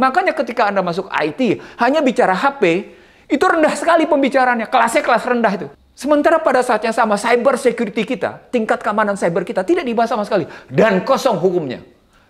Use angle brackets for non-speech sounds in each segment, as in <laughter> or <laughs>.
Makanya ketika Anda masuk IT, hanya bicara HP, itu rendah sekali pembicaraannya. Kelasnya kelas rendah itu. Sementara pada saat yang sama, cyber security kita, tingkat keamanan cyber kita tidak dibahas sama sekali. Dan kosong hukumnya.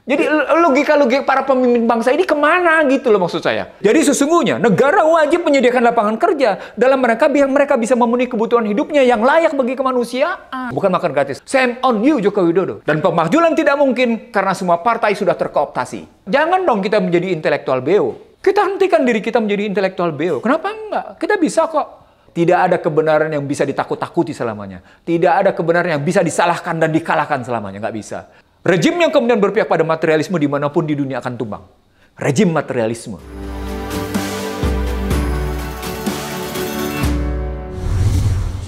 Jadi logika-logika para pemimpin bangsa ini kemana gitu loh maksud saya. Jadi sesungguhnya negara wajib menyediakan lapangan kerja dalam mereka biar mereka bisa memenuhi kebutuhan hidupnya yang layak bagi kemanusiaan. Bukan makan gratis. Same on you Joko Widodo. Dan pemakjulan tidak mungkin karena semua partai sudah terkooptasi. Jangan dong kita menjadi intelektual beo. Kita hentikan diri kita menjadi intelektual beo. Kenapa enggak? Kita bisa kok. Tidak ada kebenaran yang bisa ditakut-takuti selamanya. Tidak ada kebenaran yang bisa disalahkan dan dikalahkan selamanya. Enggak bisa. Rejim yang kemudian berpihak pada materialisme dimanapun di dunia akan tumbang. Rejim materialisme.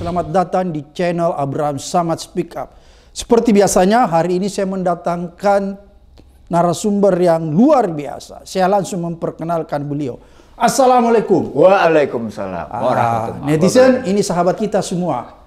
Selamat datang di channel Abraham Samad Speak Up. Seperti biasanya, hari ini saya mendatangkan narasumber yang luar biasa. Saya langsung memperkenalkan beliau. Assalamualaikum. Waalaikumsalam. Ah, netizen, ini sahabat kita semua.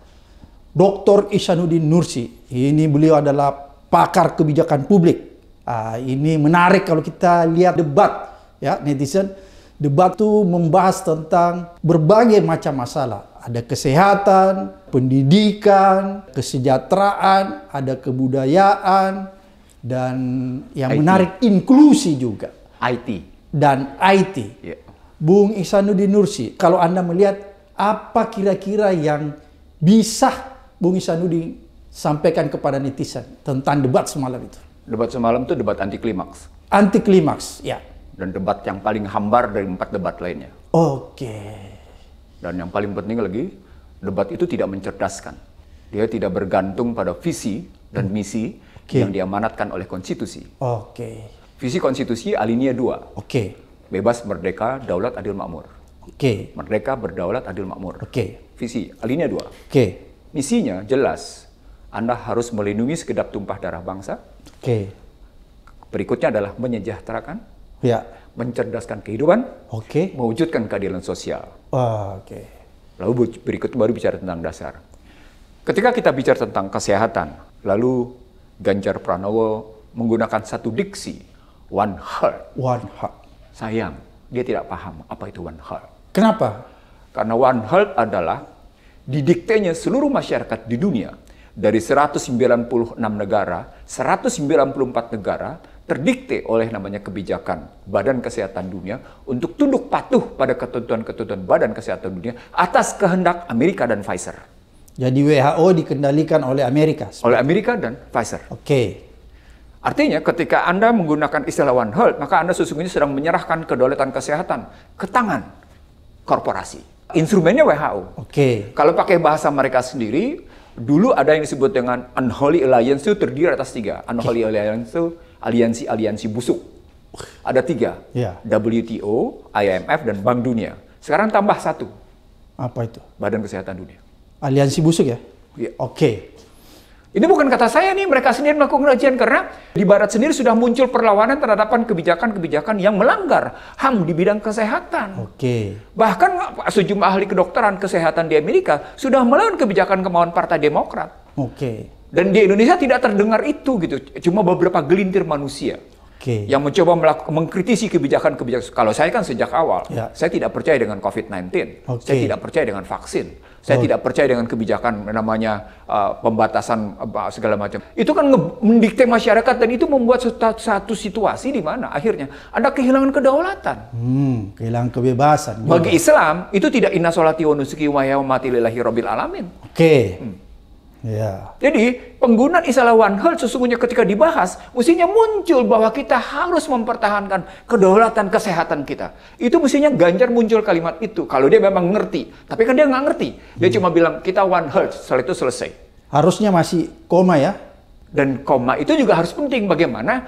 Dr. Isanuddin Nursi. Ini beliau adalah pakar kebijakan publik. Uh, ini menarik kalau kita lihat debat ya netizen. Debat itu membahas tentang berbagai macam masalah. Ada kesehatan, pendidikan, kesejahteraan, ada kebudayaan, dan yang IT. menarik inklusi juga. IT. Dan IT. Yeah. Bung Ihsanuddin Nursi, kalau Anda melihat apa kira-kira yang bisa Bung Ihsanuddin sampaikan kepada netizen tentang debat semalam itu. Debat semalam itu debat anti klimaks. Anti klimaks, ya. Dan debat yang paling hambar dari empat debat lainnya. Oke. Dan yang paling penting lagi, debat itu tidak mencerdaskan. Dia tidak bergantung pada visi dan hmm. misi okay. yang diamanatkan oleh konstitusi. Oke. Okay. Visi konstitusi alinea dua. Oke. Okay. Bebas, merdeka, daulat, adil, makmur. Oke. Okay. Merdeka, berdaulat, adil, makmur. Oke. Okay. Visi alinea dua. Oke. Okay. Misinya jelas anda harus melindungi sekedap tumpah darah bangsa. Oke. Okay. Berikutnya adalah menyejahterakan. Ya. Mencerdaskan kehidupan. Oke. Okay. Mewujudkan keadilan sosial. Oh, Oke. Okay. Lalu berikut baru bicara tentang dasar. Ketika kita bicara tentang kesehatan, lalu Ganjar Pranowo menggunakan satu diksi, one heart. One heart. Sayang, dia tidak paham apa itu one heart. Kenapa? Karena one heart adalah didiktenya seluruh masyarakat di dunia dari 196 negara, 194 negara terdikte oleh namanya kebijakan Badan Kesehatan Dunia untuk tunduk patuh pada ketentuan-ketentuan Badan Kesehatan Dunia atas kehendak Amerika dan Pfizer. Jadi WHO dikendalikan oleh Amerika. Oleh Amerika dan Pfizer. Oke. Okay. Artinya ketika Anda menggunakan istilah One Health, maka Anda sesungguhnya sedang menyerahkan kedaulatan kesehatan ke tangan korporasi. Instrumennya WHO. Oke. Okay. Kalau pakai bahasa mereka sendiri, dulu ada yang disebut dengan unholy alliance itu terdiri atas tiga. Unholy iya. alliance itu aliansi-aliansi busuk. Ada tiga, yeah. WTO, IMF, dan Bank Dunia. Sekarang tambah satu. Apa itu? Badan Kesehatan Dunia. Aliansi busuk ya? Iya. Oke. Okay. Ini bukan kata saya nih, mereka sendiri melakukan ujian karena di barat sendiri sudah muncul perlawanan terhadap kebijakan-kebijakan yang melanggar HAM di bidang kesehatan. Oke. Bahkan sejumlah ahli kedokteran kesehatan di Amerika sudah melawan kebijakan kemauan Partai Demokrat. Oke. Dan di Indonesia tidak terdengar itu gitu, cuma beberapa gelintir manusia. Okay. Yang mencoba mengkritisi kebijakan-kebijakan. Kalau saya kan sejak awal, ya. saya tidak percaya dengan COVID-19. Oke. Saya tidak percaya dengan vaksin saya oh. tidak percaya dengan kebijakan namanya uh, pembatasan uh, segala macam. Itu kan mendikte masyarakat dan itu membuat satu, satu situasi di mana akhirnya ada kehilangan kedaulatan. Hmm, kehilangan kebebasan. Bagi Islam itu tidak inna sholati wa nusuki wa yaumati lillahi rabbil alamin. Oke. Okay. Hmm. Yeah. Jadi penggunaan istilah One Health sesungguhnya ketika dibahas mestinya muncul bahwa kita harus mempertahankan kedaulatan kesehatan kita. Itu mestinya Ganjar muncul kalimat itu kalau dia memang ngerti. Tapi kan dia nggak ngerti. Dia hmm. cuma bilang kita One Health. Setelah itu selesai. Harusnya masih koma ya. Dan koma itu juga harus penting bagaimana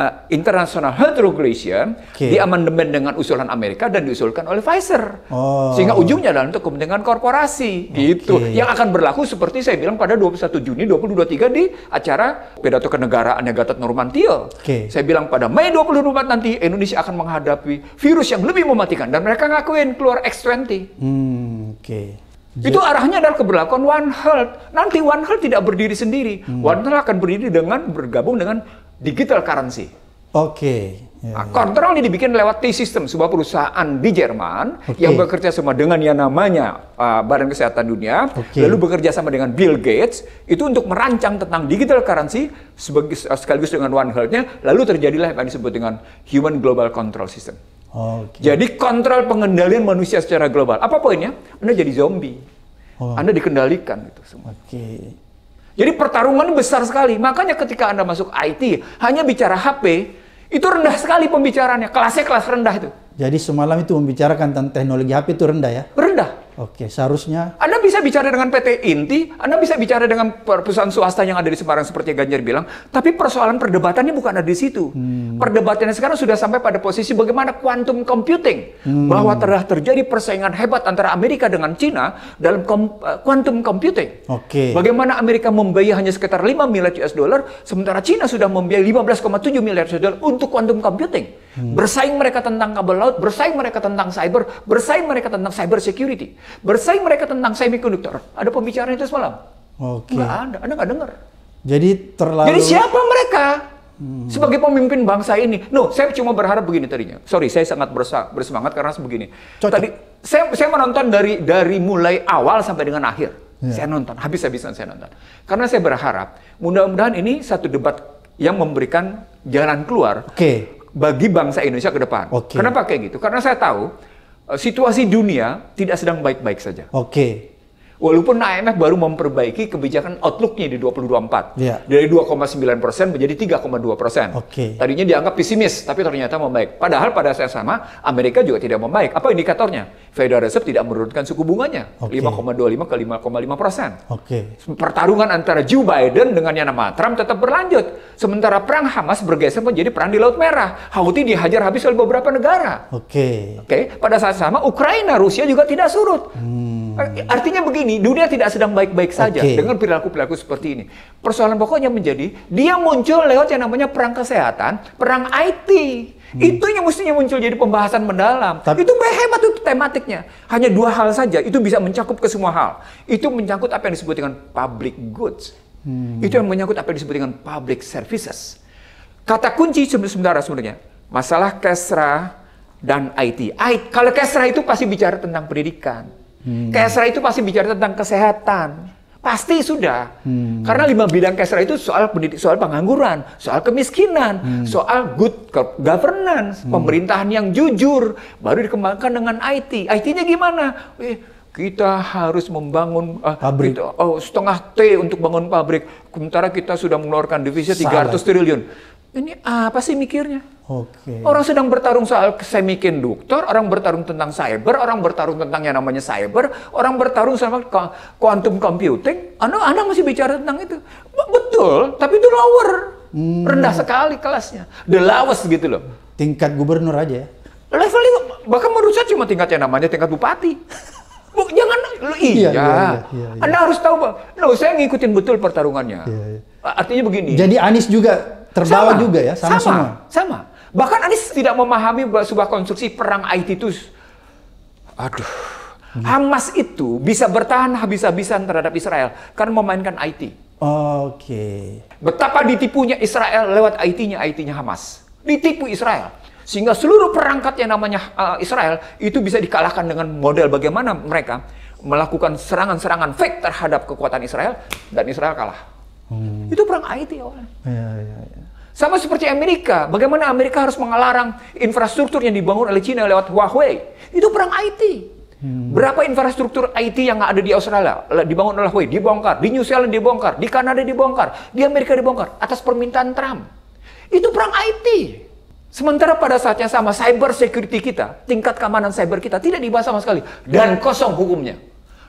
uh, International Health Regulation okay. diamandemen dengan usulan Amerika dan diusulkan oleh Pfizer. Oh. Sehingga ujungnya adalah untuk kepentingan korporasi okay. gitu. Yang akan berlaku seperti saya bilang pada 21 Juni 2023 di acara pidato kenegaraan Gatot Nurmantio. Okay. Saya bilang pada Mei 24 nanti Indonesia akan menghadapi virus yang lebih mematikan dan mereka ngakuin keluar X20. Hmm, oke. Okay. Just. Itu arahnya adalah keberlakuan One Health. Nanti One Health tidak berdiri sendiri. Hmm. One Health akan berdiri dengan bergabung dengan digital currency. Oke. Okay. Ya, nah, ya. Kontrol ini dibikin lewat T-System, sebuah perusahaan di Jerman okay. yang bekerja sama dengan yang namanya uh, Badan Kesehatan Dunia, okay. lalu bekerja sama dengan Bill Gates itu untuk merancang tentang digital currency sebagai, uh, sekaligus dengan One Health-nya, lalu terjadilah yang disebut dengan Human Global Control System. Okay. Jadi kontrol pengendalian manusia secara global. Apa poinnya? Anda jadi zombie. Oh. Anda dikendalikan gitu semua. Oke. Okay. Jadi pertarungan besar sekali. Makanya ketika Anda masuk IT, hanya bicara HP, itu rendah sekali pembicaraannya. Kelasnya kelas rendah itu. Jadi semalam itu membicarakan tentang teknologi HP itu rendah ya? Rendah. Oke, seharusnya Anda bisa bicara dengan PT Inti, Anda bisa bicara dengan perusahaan swasta yang ada di Semarang seperti Ganjar bilang, tapi persoalan perdebatannya bukan ada di situ. Hmm. Perdebatannya sekarang sudah sampai pada posisi bagaimana quantum computing hmm. bahwa telah terjadi persaingan hebat antara Amerika dengan Cina dalam kom eh, quantum computing. Oke. Bagaimana Amerika membiayai hanya sekitar 5 miliar US dollar sementara Cina sudah membiayai 15,7 miliar US dollar untuk quantum computing. Hmm. Bersaing mereka tentang kabel laut, bersaing mereka tentang cyber, bersaing mereka tentang cyber security, bersaing mereka tentang semikonduktor. Ada pembicaraan itu semalam. Oke. Okay. ada, Anda nggak dengar. Jadi terlalu. Jadi siapa mereka? Hmm. Sebagai pemimpin bangsa ini, no, saya cuma berharap begini tadinya. Sorry, saya sangat bersemangat karena sebegini. Cocok. Tadi saya, saya menonton dari dari mulai awal sampai dengan akhir. Yeah. Saya nonton, habis-habisan saya nonton. Karena saya berharap, mudah-mudahan ini satu debat yang memberikan jalan keluar okay bagi bangsa Indonesia ke depan. Okay. Kenapa kayak gitu? Karena saya tahu eh, situasi dunia tidak sedang baik-baik saja. Oke. Okay. Walaupun IMF baru memperbaiki kebijakan outlooknya di 2024. Yeah. Iya. Dari 2,9 persen menjadi 3,2 persen. Okay. Tadinya dianggap pesimis, tapi ternyata membaik. Padahal pada saat sama, Amerika juga tidak membaik. Apa indikatornya? Federal Reserve tidak menurunkan suku bunganya. Okay. 5,25 ke 5,5 persen. Okay. Pertarungan antara Joe Biden dengan yang nama Trump tetap berlanjut. Sementara perang Hamas bergeser menjadi perang di Laut Merah. Houthi dihajar habis oleh beberapa negara. Oke. Okay. Oke. Okay? Pada saat sama, Ukraina, Rusia juga tidak surut. Hmm. Eh, artinya begini, dunia tidak sedang baik-baik saja okay. dengan perilaku-perilaku seperti ini. Persoalan pokoknya menjadi dia muncul lewat yang namanya perang kesehatan, perang IT. Hmm. Itu yang mestinya muncul jadi pembahasan mendalam. Tapi, itu hebat itu tematiknya. Hanya dua hal saja, itu bisa mencakup ke semua hal. Itu mencakup apa yang disebut dengan public goods. Hmm. Itu yang menyangkut apa yang disebut dengan public services. Kata kunci sebenarnya sebenarnya masalah kesra dan IT. IT kalau kesra itu pasti bicara tentang pendidikan. Hmm. Kesra itu pasti bicara tentang kesehatan. Pasti sudah. Hmm. Karena lima bidang kesra itu soal pendidik, soal pengangguran, soal kemiskinan, hmm. soal good governance, hmm. pemerintahan yang jujur, baru dikembangkan dengan IT. IT-nya gimana? Eh, kita harus membangun uh, pabrik kita, gitu. oh, setengah T untuk bangun pabrik. Sementara kita sudah mengeluarkan divisi 300 ratus triliun. Ini apa sih mikirnya? Okay. Orang sedang bertarung soal semikonduktor, orang bertarung tentang cyber, orang bertarung tentang yang namanya cyber, orang bertarung sama quantum computing. Anda, anda masih bicara tentang itu. Betul, tapi itu lower. Hmm. Rendah sekali kelasnya. The lowest gitu loh. Tingkat gubernur aja ya? itu bahkan menurut saya cuma tingkat yang namanya tingkat bupati. Bu, jangan lu iya. Iya, iya, iya, iya. iya. Anda harus tahu, loh, No, saya ngikutin betul pertarungannya. Iya, iya. Artinya begini. Jadi Anies juga Terbawa sama. juga ya, sama, sama Sama. Bahkan Anies tidak memahami bahwa sebuah konstruksi perang IT itu aduh. Hmm. Hamas itu bisa bertahan habis-habisan terhadap Israel karena memainkan IT. Oke. Okay. Betapa ditipunya Israel lewat IT-nya IT-nya Hamas. Ditipu Israel sehingga seluruh perangkat yang namanya uh, Israel itu bisa dikalahkan dengan model bagaimana mereka melakukan serangan-serangan fake terhadap kekuatan Israel dan Israel kalah. Hmm. Itu perang IT awalnya. Ya, ya, ya. Sama seperti Amerika, bagaimana Amerika harus mengelarang infrastruktur yang dibangun oleh China lewat Huawei? Itu perang IT. Hmm. Berapa infrastruktur IT yang ada di Australia dibangun oleh Huawei? Dibongkar. Di New Zealand dibongkar. Di Kanada dibongkar. Di Amerika dibongkar. Atas permintaan Trump. Itu perang IT. Sementara pada saatnya sama cyber security kita, tingkat keamanan cyber kita tidak dibahas sama sekali dan kosong hukumnya.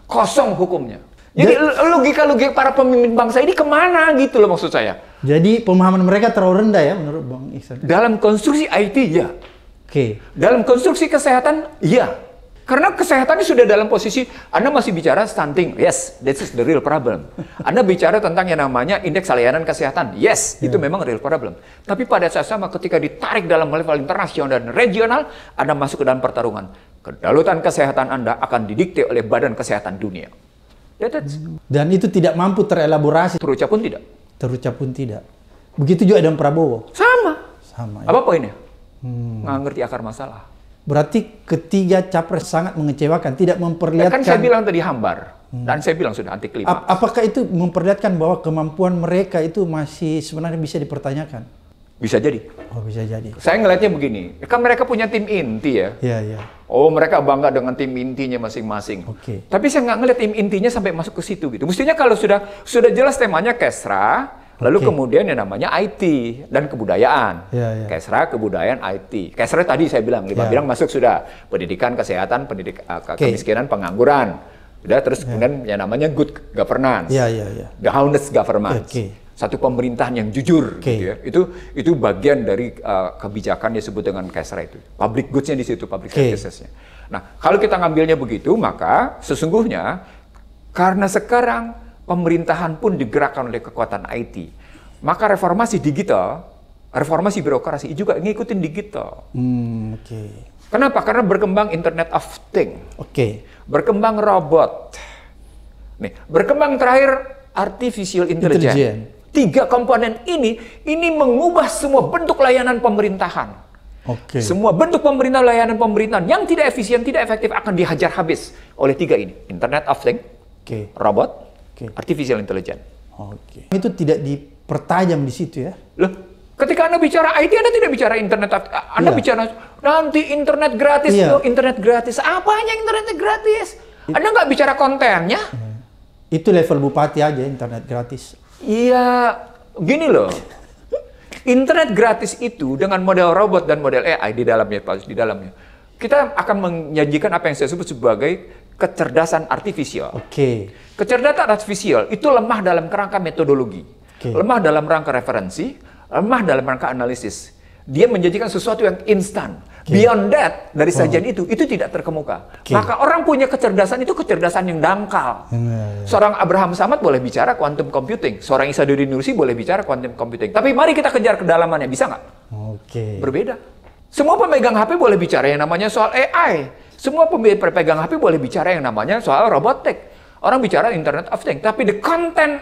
Kosong hukumnya. Jadi ya. logika logika para pemimpin bangsa ini kemana gitu loh maksud saya. Jadi pemahaman mereka terlalu rendah ya menurut Bang Iksan. Dalam konstruksi IT ya. Oke. Okay. Dalam konstruksi kesehatan iya. Karena kesehatan ini sudah dalam posisi Anda masih bicara stunting. Yes, that is the real problem. Anda bicara tentang yang namanya indeks layanan kesehatan. Yes, yeah. itu memang real problem. Tapi pada saat sama ketika ditarik dalam level internasional dan regional, Anda masuk ke dalam pertarungan. Kedaulatan kesehatan Anda akan didikte oleh Badan Kesehatan Dunia that's... Dan itu tidak mampu terelaborasi. Terucap pun tidak. Terucap pun tidak. Begitu juga dengan Prabowo. Sama. Sama. Ya. Apa poinnya? Hmm. Nggak ngerti akar masalah. Berarti ketiga capres sangat mengecewakan, tidak memperlihatkan. Ya kan saya bilang tadi hambar. Hmm. Dan saya bilang sudah anti klimaks. Ap apakah itu memperlihatkan bahwa kemampuan mereka itu masih sebenarnya bisa dipertanyakan? Bisa jadi. Oh, bisa jadi. Saya ngelihatnya begini, ya kan mereka punya tim inti ya. Iya, iya. Oh, mereka bangga dengan tim intinya masing-masing. Oke. Okay. Tapi saya nggak ngelihat tim intinya sampai masuk ke situ gitu. Mestinya kalau sudah sudah jelas temanya Kesra, okay. lalu kemudian yang namanya IT dan kebudayaan. Iya, iya. Kesra, kebudayaan, IT. Kesra tadi saya bilang, lima ya. bilang masuk sudah. Pendidikan, kesehatan, pendidik, eh, okay. kemiskinan, pengangguran. Sudah, terus ya. kemudian yang namanya good governance. Iya, iya, iya. The honest governance. Okay satu pemerintahan yang jujur okay. gitu ya. Itu itu bagian dari uh, kebijakan disebut dengan KESRA itu. Public goodsnya di situ, public okay. services Nah, kalau kita ngambilnya begitu, maka sesungguhnya karena sekarang pemerintahan pun digerakkan oleh kekuatan IT, maka reformasi digital, reformasi birokrasi juga ngikutin digital. Hmm, Okay. Kenapa? Karena berkembang Internet of Thing. Okay. Berkembang robot. Nih, berkembang terakhir artificial intelligence. Intelligent. Tiga komponen ini, ini mengubah semua bentuk layanan pemerintahan. Okay. Semua bentuk pemerintah layanan pemerintahan yang tidak efisien, tidak efektif akan dihajar habis oleh tiga ini: Internet of Things, okay. robot, okay. artificial intelligence. Oke. Okay. Itu tidak dipertajam di situ ya? Loh, ketika anda bicara IT, anda tidak bicara internet. Anda yeah. bicara nanti internet gratis, yeah. Loh, internet gratis. Apa Apanya internet gratis? It, anda nggak bicara kontennya? Iya. Itu level bupati aja internet gratis. Iya, gini loh. Internet gratis itu dengan model robot dan model AI di dalamnya, Pak, di dalamnya. Kita akan menyajikan apa yang saya sebut sebagai kecerdasan artifisial. Oke. Okay. Kecerdasan artifisial itu lemah dalam kerangka metodologi, okay. lemah dalam rangka referensi, lemah dalam rangka analisis. Dia menjadikan sesuatu yang instan Okay. Beyond that dari sajian hmm. itu itu tidak terkemuka. Okay. Maka orang punya kecerdasan itu kecerdasan yang dangkal. Hmm. Seorang Abraham Samad boleh bicara quantum computing, seorang Isaduddin Nursi boleh bicara quantum computing. Tapi mari kita kejar kedalamannya, bisa nggak? Oke. Okay. Berbeda. Semua pemegang HP boleh bicara yang namanya soal AI. Semua pemegang HP boleh bicara yang namanya soal robotik. Orang bicara Internet of Things, tapi the content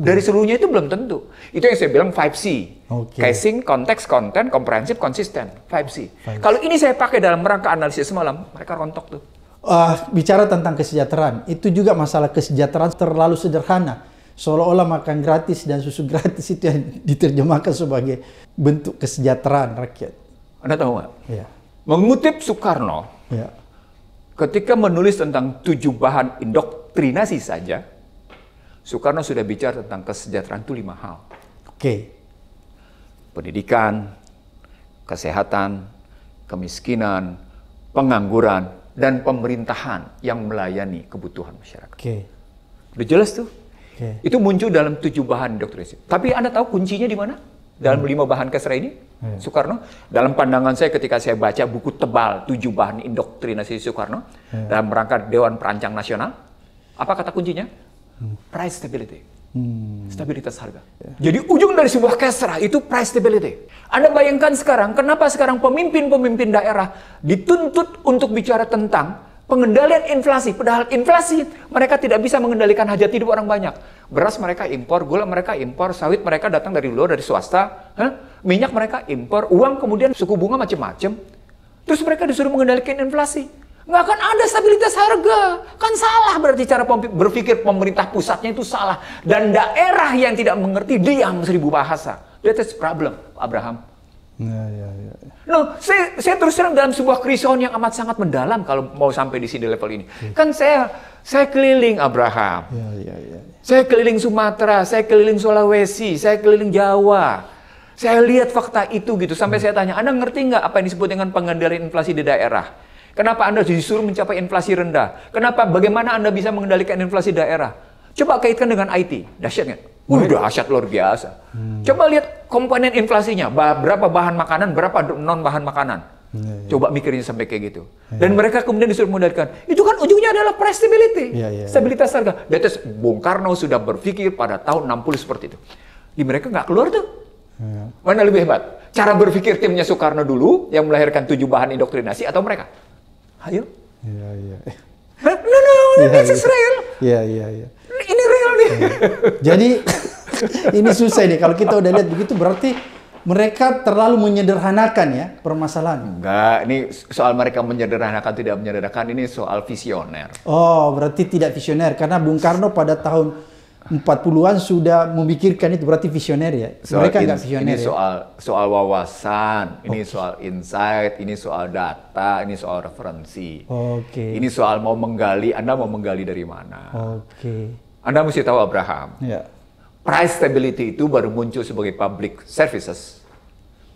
dari seluruhnya itu belum tentu. Itu yang saya bilang 5C. Okay. Casing, konteks, konten, komprehensif, konsisten. 5C. 5C. Kalau ini saya pakai dalam rangka analisis semalam, mereka rontok tuh. Uh, bicara tentang kesejahteraan, itu juga masalah kesejahteraan terlalu sederhana. Seolah-olah makan gratis dan susu gratis itu yang <laughs> diterjemahkan sebagai bentuk kesejahteraan rakyat. Anda tahu nggak? Yeah. Mengutip Soekarno, yeah. ketika menulis tentang tujuh bahan indoktrinasi saja, Soekarno sudah bicara tentang kesejahteraan itu lima hal. Oke. Pendidikan, kesehatan, kemiskinan, pengangguran, dan pemerintahan yang melayani kebutuhan masyarakat. Oke. Udah jelas tuh. Oke. Itu muncul dalam tujuh bahan dokter Yusuf. Tapi Anda tahu kuncinya di mana? Dalam lima bahan kesra ini, hmm. Soekarno. Dalam pandangan saya ketika saya baca buku tebal tujuh bahan indoktrinasi Soekarno hmm. dalam rangka Dewan Perancang Nasional, apa kata kuncinya? price stability. Hmm. Stabilitas harga. Yeah. Jadi ujung dari sebuah kesra itu price stability. Anda bayangkan sekarang, kenapa sekarang pemimpin-pemimpin daerah dituntut untuk bicara tentang pengendalian inflasi. Padahal inflasi mereka tidak bisa mengendalikan hajat hidup orang banyak. Beras mereka impor, gula mereka impor, sawit mereka datang dari luar, dari swasta. Huh? Minyak mereka impor, uang kemudian suku bunga macam-macam. Terus mereka disuruh mengendalikan inflasi nggak akan ada stabilitas harga. Kan salah berarti cara berpikir pemerintah pusatnya itu salah. Dan daerah yang tidak mengerti diam seribu bahasa. That is problem, Abraham. Ya, ya, ya. No, saya, saya terus terang dalam sebuah krisis yang amat sangat mendalam kalau mau sampai di sini level ini. Ya. Kan saya saya keliling Abraham. Ya, ya, ya. Saya keliling Sumatera, saya keliling Sulawesi, saya keliling Jawa. Saya lihat fakta itu gitu sampai ya. saya tanya, Anda ngerti nggak apa yang disebut dengan pengendalian inflasi di daerah? Kenapa Anda disuruh mencapai inflasi rendah? Kenapa? Bagaimana Anda bisa mengendalikan inflasi daerah? Coba kaitkan dengan IT. Dahsyat Udah oh, iya. dahsyat luar biasa. Hmm. Coba lihat komponen inflasinya. Berapa bahan makanan, berapa non-bahan makanan. ya. Coba mikirnya sampai kayak gitu. Ya. Dan mereka kemudian disuruh mengendalikan. Itu kan ujungnya adalah price stability. ya. Iya, stabilitas harga. Dan terus Bung Karno sudah berpikir pada tahun 60 seperti itu. Di mereka nggak keluar tuh. Mana lebih hebat? Cara berpikir timnya Soekarno dulu yang melahirkan tujuh bahan indoktrinasi atau mereka? hayo, Iya, iya. No, no, no, yeah, this is iya. real. Iya, iya, iya. Ini real nih. Iya. Jadi <laughs> ini susah nih kalau kita udah lihat begitu berarti mereka terlalu menyederhanakan ya permasalahan. Enggak, ini soal mereka menyederhanakan tidak menyederhanakan ini soal visioner. Oh, berarti tidak visioner karena Bung Karno pada tahun empat puluhan sudah memikirkan itu berarti visioner ya. Soal Mereka nggak visioner. Ini ya? soal soal wawasan, okay. ini soal insight, ini soal data, ini soal referensi. Oke. Okay. Ini soal mau menggali, Anda mau menggali dari mana? Oke. Okay. Anda mesti tahu Abraham. Ya. Price stability itu baru muncul sebagai public services,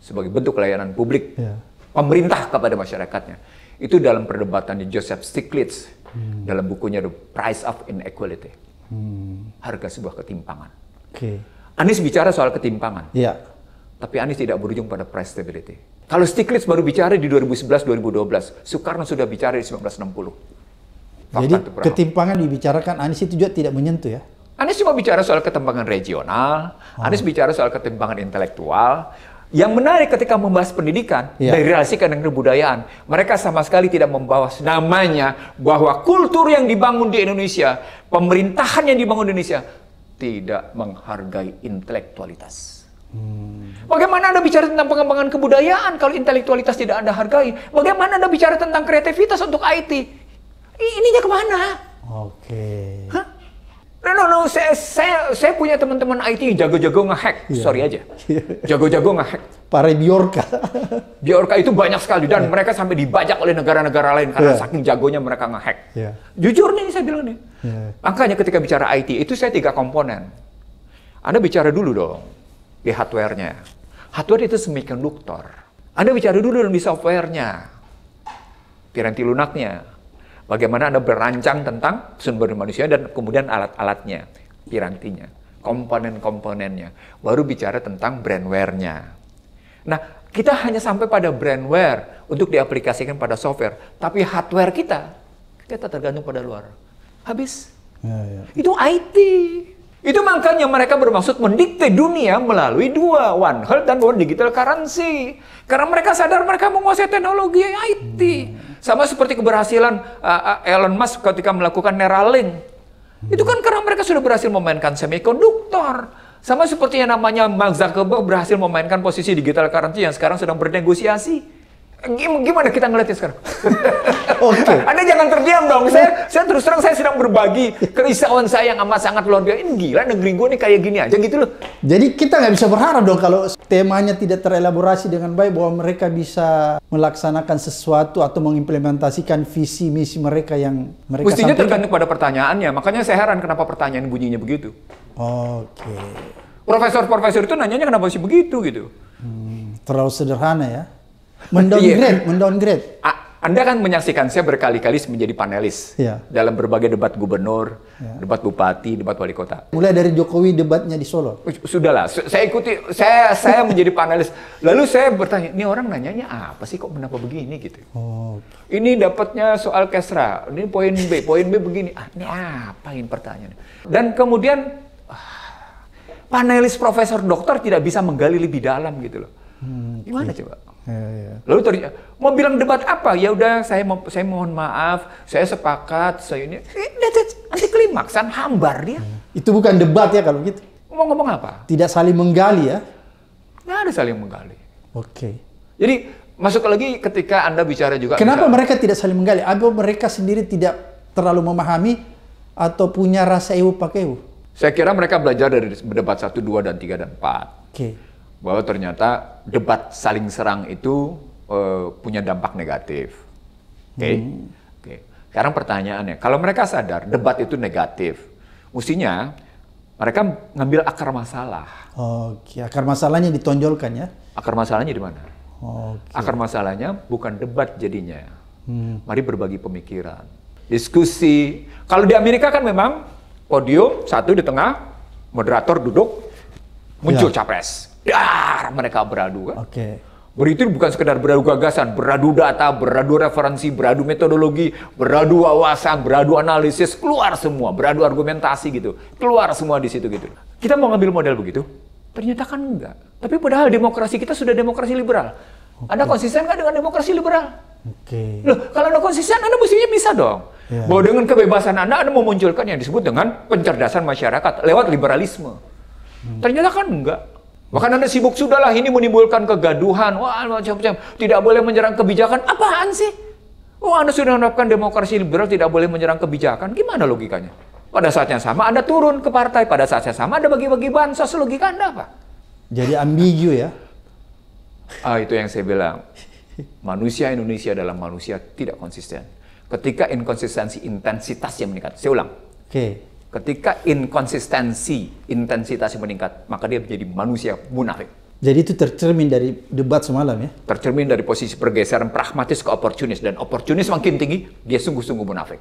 sebagai bentuk layanan publik ya. pemerintah kepada masyarakatnya. Itu dalam perdebatan di Joseph Stiglitz hmm. dalam bukunya The Price of Inequality Hmm. harga sebuah ketimpangan. Okay. Anies bicara soal ketimpangan, yeah. tapi Anies tidak berujung pada price stability. Kalau Stiglitz baru bicara di 2011-2012, Soekarno sudah bicara di 1960. Fakta Jadi ketimpangan dibicarakan Anies itu juga tidak menyentuh ya? Anies cuma bicara soal ketimpangan regional, oh. Anies bicara soal ketimpangan intelektual, yang menarik ketika membahas pendidikan ya. dari relasikan dengan kebudayaan, mereka sama sekali tidak membawa namanya bahwa kultur yang dibangun di Indonesia, pemerintahan yang dibangun di Indonesia tidak menghargai intelektualitas. Hmm. Bagaimana Anda bicara tentang pengembangan kebudayaan kalau intelektualitas tidak Anda hargai? Bagaimana Anda bicara tentang kreativitas untuk IT? Ininya kemana? Oke. Okay. No, no, no. Saya, saya, saya punya teman-teman IT jago-jago ngehack. Yeah. Sorry aja. Iya. Jago-jago ngehack. Para Biorka. Biorka itu banyak sekali. Dan yeah. mereka sampai dibajak oleh negara-negara lain karena yeah. saking jagonya mereka ngehack. Yeah. Jujur nih saya bilang nih. Yeah. Angkanya ketika bicara IT, itu saya tiga komponen. Anda bicara dulu dong di hardware-nya. Hardware itu semikonduktor. Anda bicara dulu dong di software-nya. Piranti lunaknya Bagaimana Anda berancang tentang sumber manusia dan kemudian alat-alatnya, pirantinya, komponen-komponennya. Baru bicara tentang brandware-nya. Nah, kita hanya sampai pada brandware untuk diaplikasikan pada software, tapi hardware kita kita tergantung pada luar. Habis. Ya, ya. Itu IT. Itu makanya mereka bermaksud mendikte dunia melalui dua, one health dan one digital currency. Karena mereka sadar mereka menguasai teknologi IT. Sama seperti keberhasilan uh, uh, Elon Musk ketika melakukan Neuralink. Itu kan karena mereka sudah berhasil memainkan semikonduktor. Sama seperti yang namanya Mark Zuckerberg berhasil memainkan posisi digital currency yang sekarang sedang bernegosiasi. Gimana kita ngeliatnya sekarang? <laughs> Okay. Anda jangan terdiam dong. Saya, saya terus terang saya sedang berbagi kerisauan saya yang amat sangat luar biasa. Ini gila negeri gue nih kayak gini aja gitu loh. Jadi kita nggak bisa berharap dong kalau temanya tidak terelaborasi dengan baik bahwa mereka bisa melaksanakan sesuatu atau mengimplementasikan visi misi mereka yang mereka Mestinya tergantung pada pertanyaannya. Makanya saya heran kenapa pertanyaan bunyinya begitu. Oke. Okay. Profesor-profesor itu nanyanya kenapa sih begitu gitu. Hmm, terlalu sederhana ya. Mendowngrade, yeah. mendowngrade. Anda kan menyaksikan saya berkali-kali menjadi panelis ya. dalam berbagai debat gubernur, ya. debat bupati, debat wali kota. Mulai dari Jokowi debatnya di Solo. Sudahlah, saya ikuti, saya saya menjadi panelis. Lalu saya bertanya, ini orang nanyanya apa sih kok kenapa begini gitu? Oh. Ini dapatnya soal kesra, ini poin B, poin B begini. Ah, ini apa ini pertanyaan? Dan kemudian ah, panelis profesor dokter tidak bisa menggali lebih dalam gitu loh. Hmm, Gimana okay. coba? Ya, ya. Lalu tadi mau bilang debat apa? Ya udah saya mau saya mohon maaf, saya sepakat, saya ini eh, Nanti klimaksan hambar dia. Ya. Itu bukan debat ya kalau gitu. Mau ngomong apa? Tidak saling menggali ya. Enggak ada saling menggali. Oke. Okay. Jadi masuk lagi ketika Anda bicara juga Kenapa misalnya, mereka tidak saling menggali? Apa mereka sendiri tidak terlalu memahami atau punya rasa ewu ibu? Saya kira mereka belajar dari debat 1, 2 dan 3 dan 4. Oke. Okay bahwa ternyata debat saling serang itu uh, punya dampak negatif. Oke. Okay? Hmm. Oke. Okay. Sekarang pertanyaannya, kalau mereka sadar debat itu negatif, mestinya mereka ngambil akar masalah. Oke, okay. akar masalahnya ditonjolkan ya. Akar masalahnya di mana? Okay. Akar masalahnya bukan debat jadinya. Hmm. Mari berbagi pemikiran, diskusi. Kalau di Amerika kan memang podium satu di tengah, moderator duduk, muncul ya. capres. Dar, ya, mereka beradu kan. Oke. Okay. Berarti bukan sekedar beradu gagasan, beradu data, beradu referensi, beradu metodologi, beradu wawasan, beradu analisis, keluar semua, beradu argumentasi gitu. Keluar semua di situ gitu. Kita mau ngambil model begitu? Ternyata kan enggak. Tapi padahal demokrasi kita sudah demokrasi liberal. Okay. Anda konsisten nggak dengan demokrasi liberal? Oke. Okay. Loh, kalau Anda konsisten, Anda mestinya bisa dong. Yeah. Bahwa dengan kebebasan Anda, Anda memunculkan yang disebut dengan pencerdasan masyarakat lewat liberalisme. Hmm. Ternyata kan enggak. Bahkan Anda sibuk sudahlah ini menimbulkan kegaduhan. Wah, macam-macam. Tidak boleh menyerang kebijakan. Apaan sih? Wah oh, Anda sudah menerapkan demokrasi liberal tidak boleh menyerang kebijakan. Gimana logikanya? Pada saat yang sama Anda turun ke partai, pada saat yang sama Anda bagi-bagi bansos. Logika Anda apa? Jadi ambigu ya. Ah, itu yang saya bilang. Manusia Indonesia adalah manusia tidak konsisten. Ketika inkonsistensi intensitasnya meningkat. Saya ulang. Oke. Okay Ketika inkonsistensi intensitasnya meningkat, maka dia menjadi manusia munafik. Jadi itu tercermin dari debat semalam ya? Tercermin dari posisi pergeseran pragmatis ke oportunis. Dan oportunis makin tinggi, dia sungguh-sungguh munafik.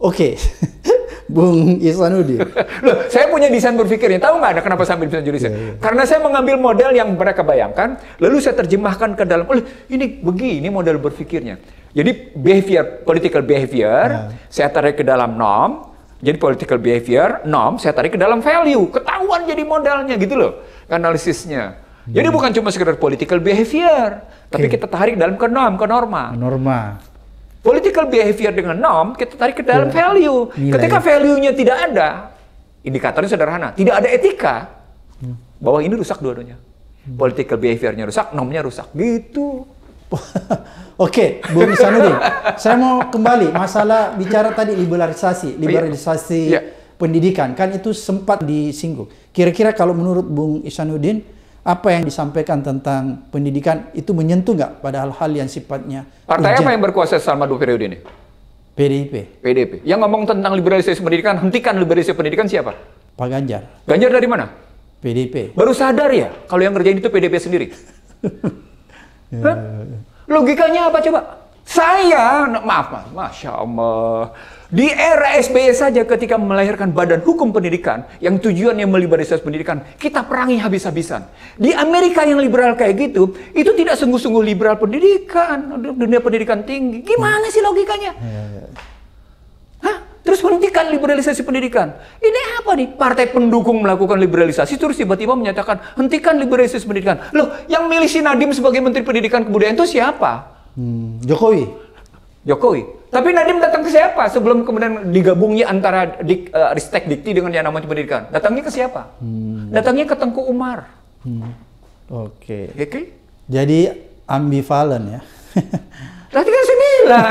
Oke. <laughs> Bung Isanudi. <laughs> Loh, saya punya desain berpikirnya. Tahu nggak ada kenapa sambil bisa jurusan? yeah, yeah. Karena saya mengambil model yang mereka bayangkan, lalu saya terjemahkan ke dalam, oh ini begini model berpikirnya. Jadi behavior, political behavior, yeah. saya tarik ke dalam norm, jadi political behavior, norm, saya tarik ke dalam value. Ketahuan jadi modalnya gitu loh analisisnya. Jadi hmm. bukan cuma sekedar political behavior, tapi kita tarik dalam ke norm, ke norma. Norma. Political behavior dengan norm kita tarik ke dalam iya. value. Nilai. Ketika value-nya tidak ada, indikatornya sederhana, tidak ada etika, hmm. bahwa ini rusak dua-duanya. Hmm. Political behavior-nya rusak, norm-nya rusak. Gitu. <laughs> Oke, Bung Misanudin, saya mau kembali masalah bicara tadi liberalisasi, oh, iya. liberalisasi yeah. pendidikan kan itu sempat disinggung. Kira-kira kalau menurut Bung Isanuddin, apa yang disampaikan tentang pendidikan itu menyentuh nggak pada hal-hal yang sifatnya? Partai ujian? apa yang berkuasa selama dua periode ini? PDIP. PDIP. Yang ngomong tentang liberalisasi pendidikan, hentikan liberalisasi pendidikan siapa? Pak Ganjar. Ganjar dari mana? PDIP. Baru sadar ya kalau yang ngerjain itu PDIP sendiri. <laughs> Ya, Logikanya apa coba? Saya, maaf, maaf, masya Allah. Di era SBY saja ketika melahirkan badan hukum pendidikan yang tujuannya meliberalisasi pendidikan, kita perangi habis-habisan. Di Amerika yang liberal kayak gitu, itu tidak sungguh-sungguh liberal pendidikan, dunia pendidikan tinggi. Gimana sih logikanya? Ya, ya. Terus hentikan liberalisasi pendidikan. Ini apa nih? Partai pendukung melakukan liberalisasi terus tiba-tiba menyatakan hentikan liberalisasi pendidikan. Loh, yang milih si Nadim sebagai Menteri Pendidikan Kebudayaan itu siapa? Hmm, Jokowi. Jokowi. Tapi Nadiem datang ke siapa sebelum kemudian digabungnya antara di, uh, eh, Ristek Dikti dengan yang namanya pendidikan? Datangnya ke siapa? Hmm. Datangnya ke Tengku Umar. Hmm. Oke. Okay. Ya, oke. Okay? Jadi ambivalen ya. Tadi kan sendiri lah. <laughs>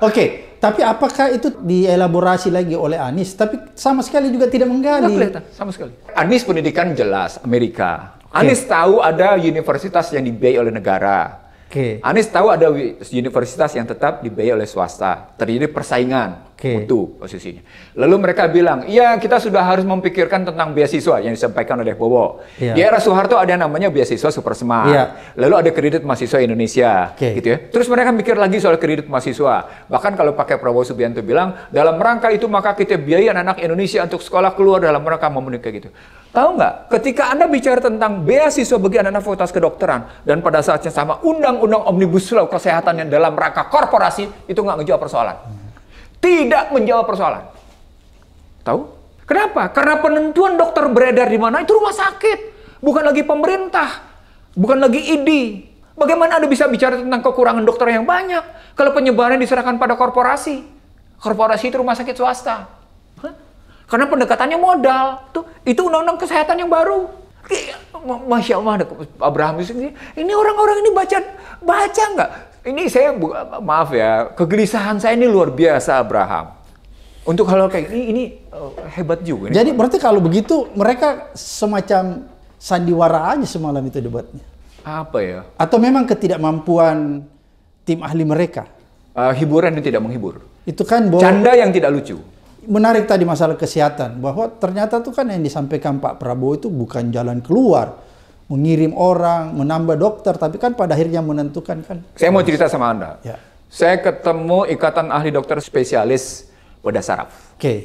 Oke, okay. Tapi apakah itu dielaborasi lagi oleh Anies? Tapi sama sekali juga tidak menggali. Tidak kelihatan, sama sekali. Anies pendidikan jelas, Amerika. Okay. Anies tahu ada universitas yang dibiayai oleh negara. Okay. Anies tahu ada universitas yang tetap dibiayai oleh swasta. Terjadi persaingan okay. mutu posisinya. Lalu mereka bilang, iya kita sudah harus memikirkan tentang beasiswa yang disampaikan oleh Bowo. Yeah. Di era Soeharto ada namanya beasiswa Super Smart. Yeah. Lalu ada kredit mahasiswa Indonesia, okay. gitu ya. Terus mereka mikir lagi soal kredit mahasiswa. Bahkan kalau pakai Prabowo Subianto bilang, dalam rangka itu maka kita biayai anak-anak Indonesia untuk sekolah keluar dalam rangka memenuhi kayak gitu. Tahu nggak? Ketika Anda bicara tentang beasiswa bagi anak-anak fakultas kedokteran dan pada saatnya sama undang-undang omnibus law kesehatan yang dalam rangka korporasi itu nggak ngejawab persoalan. Hmm tidak menjawab persoalan. Tahu? Kenapa? Karena penentuan dokter beredar di mana itu rumah sakit, bukan lagi pemerintah, bukan lagi ID. Bagaimana Anda bisa bicara tentang kekurangan dokter yang banyak kalau penyebaran diserahkan pada korporasi? Korporasi itu rumah sakit swasta. Hah? Karena pendekatannya modal. Tuh, itu undang-undang kesehatan yang baru. Masya Allah, Abraham ini orang-orang ini baca baca nggak ini saya maaf ya, kegelisahan saya ini luar biasa Abraham. Untuk hal-hal kayak ini, ini uh, hebat juga. Ini. Jadi berarti kalau begitu mereka semacam sandiwara aja semalam itu debatnya. Apa ya? Atau memang ketidakmampuan tim ahli mereka? Uh, hiburan yang tidak menghibur. Itu kan bahwa... Canda yang tidak lucu menarik tadi masalah kesehatan bahwa ternyata tuh kan yang disampaikan Pak Prabowo itu bukan jalan keluar mengirim orang, menambah dokter, tapi kan pada akhirnya menentukan kan. Saya mau cerita sama Anda. Ya. Saya ketemu Ikatan Ahli Dokter Spesialis bedah Saraf. Oke. Okay.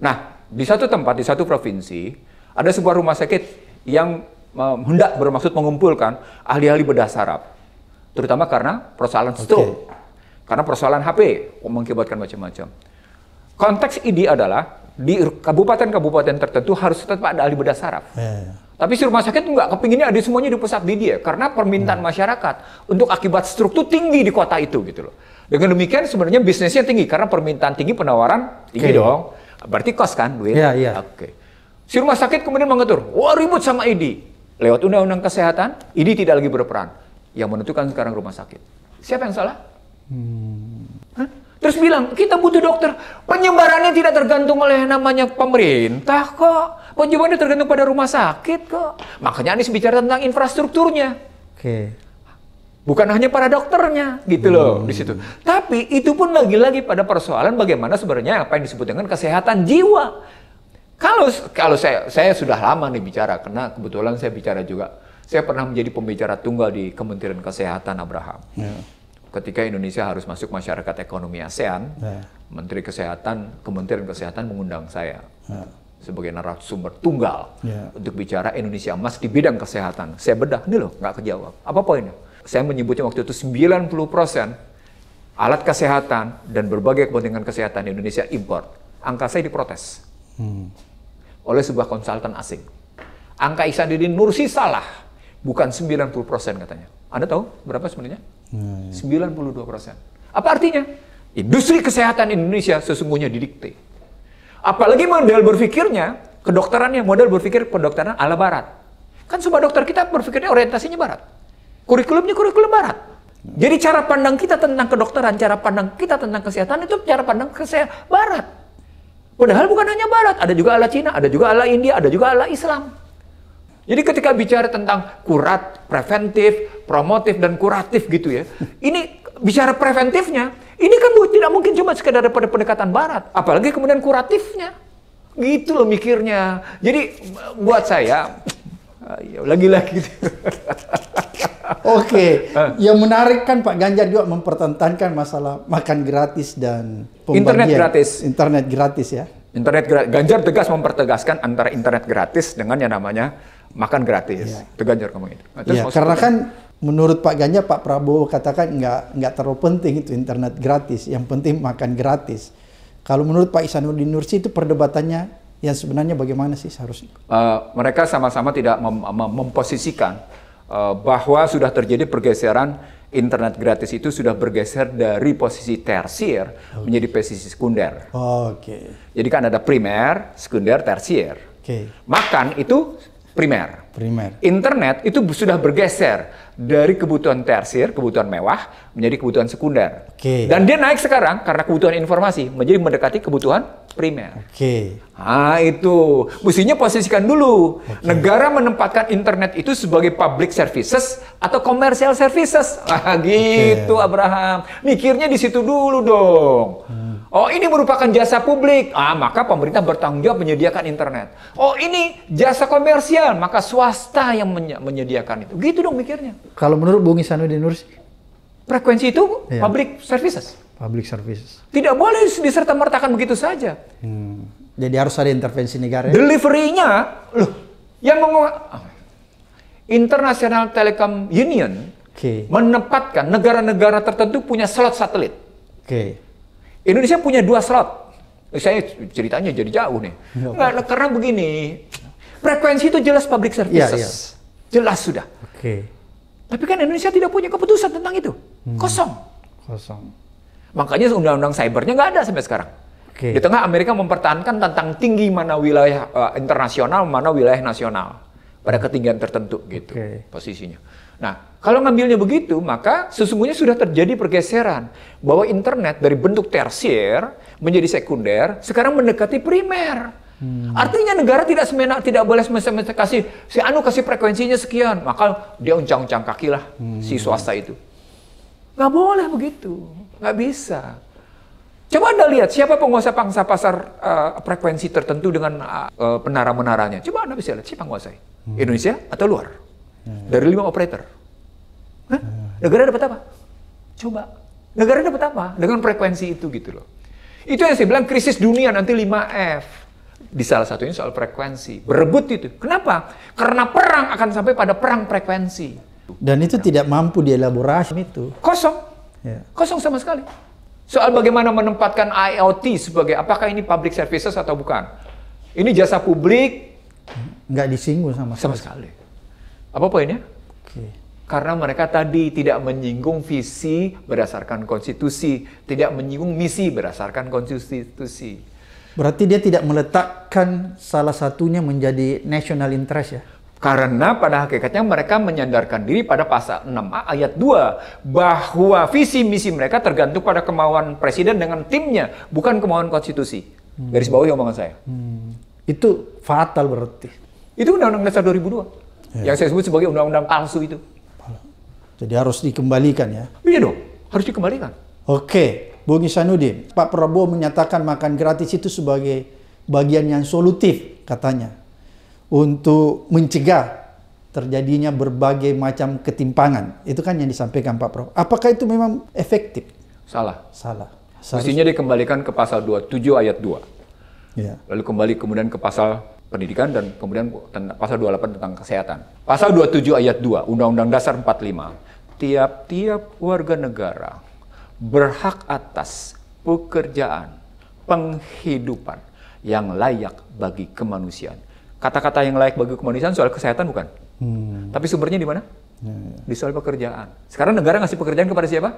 Nah, di satu tempat, di satu provinsi, ada sebuah rumah sakit yang uh, hendak bermaksud mengumpulkan ahli-ahli bedah saraf. Terutama karena persoalan stroke. Okay. Karena persoalan HP mengakibatkan macam-macam. Konteks ini adalah di kabupaten-kabupaten tertentu harus tetap ada ahli bedah saraf. Yeah. Ya. Tapi si rumah sakit nggak kepinginnya ada semuanya di pusat di dia karena permintaan hmm. masyarakat untuk akibat struktur tinggi di kota itu gitu loh. Dengan demikian sebenarnya bisnisnya tinggi karena permintaan tinggi penawaran tinggi okay. dong. Berarti kos kan duit. yeah, Yeah. Oke. Okay. Si rumah sakit kemudian mengatur, wah ribut sama ID. Lewat undang-undang kesehatan, ID tidak lagi berperan. Yang menentukan sekarang rumah sakit. Siapa yang salah? Hmm. Terus bilang, kita butuh dokter. Penyebarannya tidak tergantung oleh namanya pemerintah kok Kewajibannya oh, tergantung pada rumah sakit kok. Makanya Anies bicara tentang infrastrukturnya. Oke. Bukan hanya para dokternya gitu hmm. loh di situ. Tapi itu pun lagi-lagi pada persoalan bagaimana sebenarnya apa yang disebut dengan kesehatan jiwa. Kalau kalau saya saya sudah lama nih bicara karena kebetulan saya bicara juga. Saya pernah menjadi pembicara tunggal di Kementerian Kesehatan Abraham. Yeah. Ketika Indonesia harus masuk masyarakat ekonomi ASEAN, yeah. Menteri Kesehatan, Kementerian Kesehatan mengundang saya. Yeah sebagai narasumber tunggal yeah. untuk bicara Indonesia emas di bidang kesehatan. Saya bedah, ini loh nggak kejawab. Apa poinnya? Saya menyebutnya waktu itu 90 persen alat kesehatan dan berbagai kepentingan kesehatan di Indonesia import Angka saya diprotes hmm. oleh sebuah konsultan asing. Angka Nur Nursi salah, bukan 90 persen katanya. Anda tahu berapa sebenarnya? Ya, ya. Hmm. 92 persen. Apa artinya? Industri kesehatan Indonesia sesungguhnya didikte Apalagi model berpikirnya, kedokteran yang model berpikir kedokteran ala barat. Kan semua dokter kita berpikirnya orientasinya barat. Kurikulumnya kurikulum barat. Jadi cara pandang kita tentang kedokteran, cara pandang kita tentang kesehatan itu cara pandang kesehatan barat. Padahal bukan hanya barat, ada juga ala Cina, ada juga ala India, ada juga ala Islam. Jadi ketika bicara tentang kurat, preventif, promotif, dan kuratif gitu ya. Ini bicara preventifnya, ini kan tidak mungkin cuma sekedar pada pendekatan barat, apalagi kemudian kuratifnya. Gitu loh mikirnya. Jadi buat saya ah, ya lagi-lagi. <laughs> Oke, yang menarik kan Pak Ganjar juga mempertentangkan masalah makan gratis dan pembagian. internet gratis. Internet gratis ya. Internet gratis. Ganjar tegas mempertegaskan antara internet gratis dengan yang namanya makan gratis. Ya. Itu Ganjar ngomong itu. ya, karena kan menurut Pak Ganjar, Pak Prabowo katakan nggak nggak terlalu penting itu internet gratis. Yang penting makan gratis. Kalau menurut Pak Isanuddin Nursi itu perdebatannya yang sebenarnya bagaimana sih seharusnya? Uh, mereka sama-sama tidak mem mem memposisikan uh, bahwa sudah terjadi pergeseran internet gratis itu sudah bergeser dari posisi tersier okay. menjadi posisi sekunder. Oke. Okay. Jadi kan ada primer, sekunder, tersier. Oke. Okay. Makan itu primer. Primer. Internet itu sudah bergeser dari kebutuhan tersier, kebutuhan mewah, menjadi kebutuhan sekunder. Okay. Dan dia naik sekarang karena kebutuhan informasi menjadi mendekati kebutuhan primer. Okay. Ah itu, mestinya posisikan dulu. Okay. Negara menempatkan internet itu sebagai public services atau commercial services. Ah, gitu okay. Abraham. Mikirnya di situ dulu dong. Hmm. Oh ini merupakan jasa publik. Ah maka pemerintah bertanggung jawab menyediakan internet. Oh ini jasa komersial, maka swasta yang menyediakan itu. Gitu dong mikirnya. Kalau menurut Bung Isanuddin Nursi, frekuensi itu yeah. public services. Public services. Tidak boleh disertamertakan mertakan begitu saja. Hmm jadi harus ada intervensi negara. Ya? Delivery-nya loh, yang mengu International Telecom Union okay. menempatkan negara-negara tertentu punya slot satelit. Oke. Okay. Indonesia punya dua slot. Eh, saya ceritanya jadi jauh nih. Ya, Nggak, nah, karena begini, frekuensi itu jelas public iya, services, ya, ya. jelas sudah. Oke. Okay. Tapi kan Indonesia tidak punya keputusan tentang itu, hmm. kosong. Kosong. Makanya undang-undang cybernya nggak ada sampai sekarang. Okay. Di tengah Amerika mempertahankan tentang tinggi mana wilayah uh, internasional, mana wilayah nasional pada ketinggian tertentu gitu okay. posisinya. Nah, kalau ngambilnya begitu, maka sesungguhnya sudah terjadi pergeseran bahwa internet dari bentuk tersier menjadi sekunder, sekarang mendekati primer. Hmm. Artinya negara tidak semena, tidak boleh semena kasih si anu kasih frekuensinya sekian, maka dia uncang-uncang kaki lah hmm. si swasta itu. Nggak boleh begitu, nggak bisa. Coba Anda lihat siapa penguasa pangsa pasar uh, frekuensi tertentu dengan uh, penara-menaranya. Coba Anda bisa lihat siapa penguasa Hmm. Indonesia atau luar? Hmm. Dari lima operator. Hah? Hmm. Negara dapat apa? Coba. Negara dapat apa? Dengan frekuensi itu gitu loh. Itu yang saya bilang krisis dunia nanti 5F. Di salah satunya soal frekuensi. Berebut itu. Kenapa? Karena perang akan sampai pada perang frekuensi. Dan itu ya. tidak mampu dielaborasi itu. Kosong. Ya. Kosong sama sekali. Soal bagaimana menempatkan IoT sebagai apakah ini public services atau bukan? Ini jasa publik nggak disinggung sama Sama sekali. Apa poinnya? Okay. Karena mereka tadi tidak menyinggung visi berdasarkan konstitusi, tidak menyinggung misi berdasarkan konstitusi. Berarti dia tidak meletakkan salah satunya menjadi national interest ya? Karena pada hakikatnya mereka menyandarkan diri pada pasal 6A ayat 2 bahwa visi misi mereka tergantung pada kemauan presiden dengan timnya, bukan kemauan konstitusi. Hmm. Garis bawahi omongan saya. Hmm. Itu fatal berarti. Itu Undang-Undang Dasar 2002. Ya. Yang saya sebut sebagai undang-undang palsu itu. Jadi harus dikembalikan ya. Iya dong, harus dikembalikan. Oke, Bung Isanuddin, Pak Prabowo menyatakan makan gratis itu sebagai bagian yang solutif katanya untuk mencegah terjadinya berbagai macam ketimpangan. Itu kan yang disampaikan Pak Prof. Apakah itu memang efektif? Salah. Salah. Mestinya dikembalikan ke pasal 27 ayat 2. Ya. Lalu kembali kemudian ke pasal pendidikan dan kemudian pasal 28 tentang kesehatan. Pasal 27 ayat 2 Undang-Undang Dasar 45. Tiap-tiap warga negara berhak atas pekerjaan, penghidupan yang layak bagi kemanusiaan kata-kata yang layak bagi kemanusiaan soal kesehatan bukan? Hmm. Tapi sumbernya di mana? Ya, ya. Di soal pekerjaan. Sekarang negara ngasih pekerjaan kepada siapa?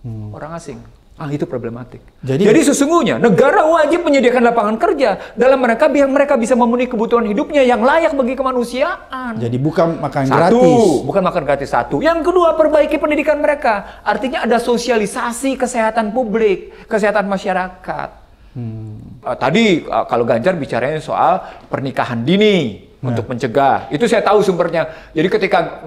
Hmm. Orang asing. Ah itu problematik. Jadi, Jadi sesungguhnya negara wajib menyediakan lapangan kerja dalam mereka biar mereka bisa memenuhi kebutuhan hidupnya yang layak bagi kemanusiaan. Jadi bukan makan satu, gratis. bukan makan gratis satu. Yang kedua perbaiki pendidikan mereka. Artinya ada sosialisasi kesehatan publik, kesehatan masyarakat. Hmm. Uh, tadi uh, kalau Ganjar bicaranya soal pernikahan dini hmm. untuk mencegah, itu saya tahu sumbernya. Jadi ketika